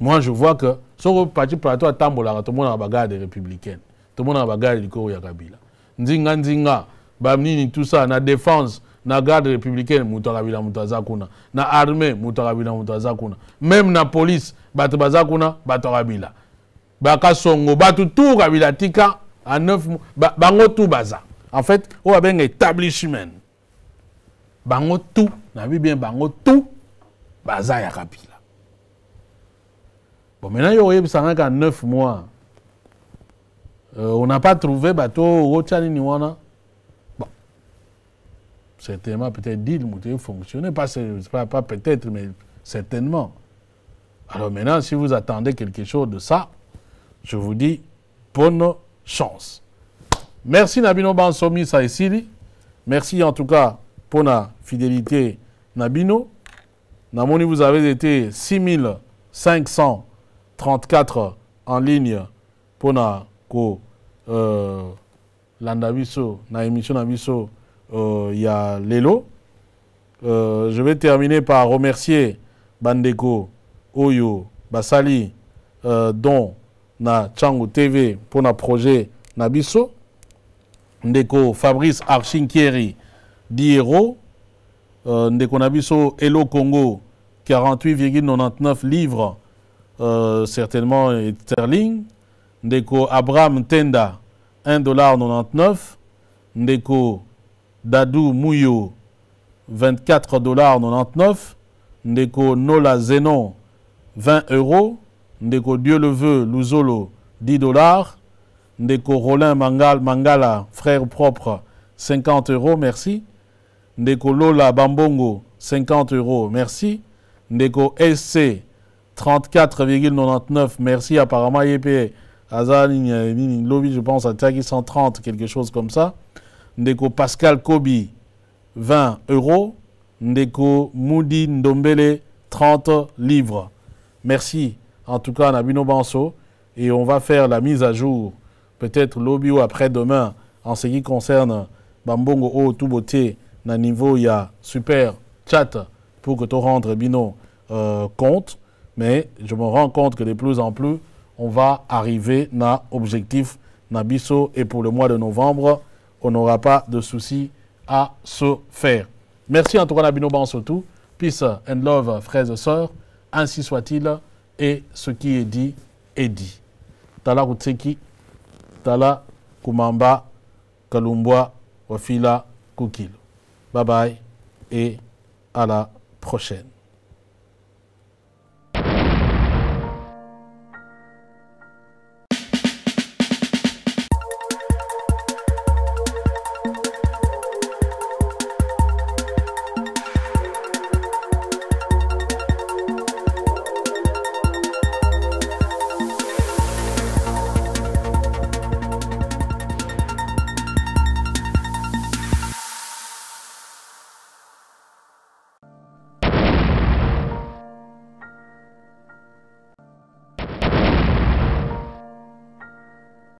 moi je vois que son parti plateau atambolaka tomonaka bagarde républicaine tomonaka bagarde likolo ya kabila nzinga nzinga tout tusa na défense na garde républicaine mouta Kabila, mouta zakuna. na armée mouta Kabila, moto zakuna. même na police bato baza kuna kabila. akabila bakasongo bato tout kabila tika à neuf. mois bango tu baza en fait a un établissement bango tout a bien bango tout baza ya bon maintenant il y a 9 mois euh, on n'a pas trouvé bateau au Niwana. bon certainement peut-être deal moto fonctionner. pas, pas peut-être mais certainement alors maintenant si vous attendez quelque chose de ça je vous dis bonne chance merci Nabino Bansomi Saïsili, merci en tout cas pour la fidélité Nabino. namoni vous avez été 6534 en ligne pour la euh, na émission Nabiso euh, ya lelo euh, je vais terminer par remercier bandeko oyo basali dont don na tv pour notre projet Nabiso ndeko fabrice archinkieri 10 euros. Euh, ndeko Nabiso elo congo 48,99 livres euh, certainement sterling ndeko abraham tenda 1,99 ndeko dadou Mouyo 24,99 ndeko nola zenon 20 euros ndeko dieu le veut luzolo 10 dollars Ndeko Rolin Mangal, Mangala, frère propre, 50 euros, merci. Ndeko Lola Bambongo, 50 euros, merci. Ndeko SC, 34,99, merci. Apparemment, YP, Azalini, Lobby, je pense, à Tagi 130, quelque chose comme ça. Ndeko Pascal Kobi, 20 euros. Ndeko Moudi Ndombele, 30 livres. Merci. En tout cas, Nabino Banso. Et on va faire la mise à jour peut-être ou après-demain en ce qui concerne Bambongo O beauté na niveau a super chat pour que tu rentres bino euh, compte mais je me rends compte que de plus en plus on va arriver na objectif Nabiso et pour le mois de novembre on n'aura pas de soucis à se faire. Merci Antoine tout Bansotou, peace and love frères et sœurs, ainsi soit-il et ce qui est dit est dit. Tala tala kumamba kalumbwa wafila kukilo bye bye et à la prochaine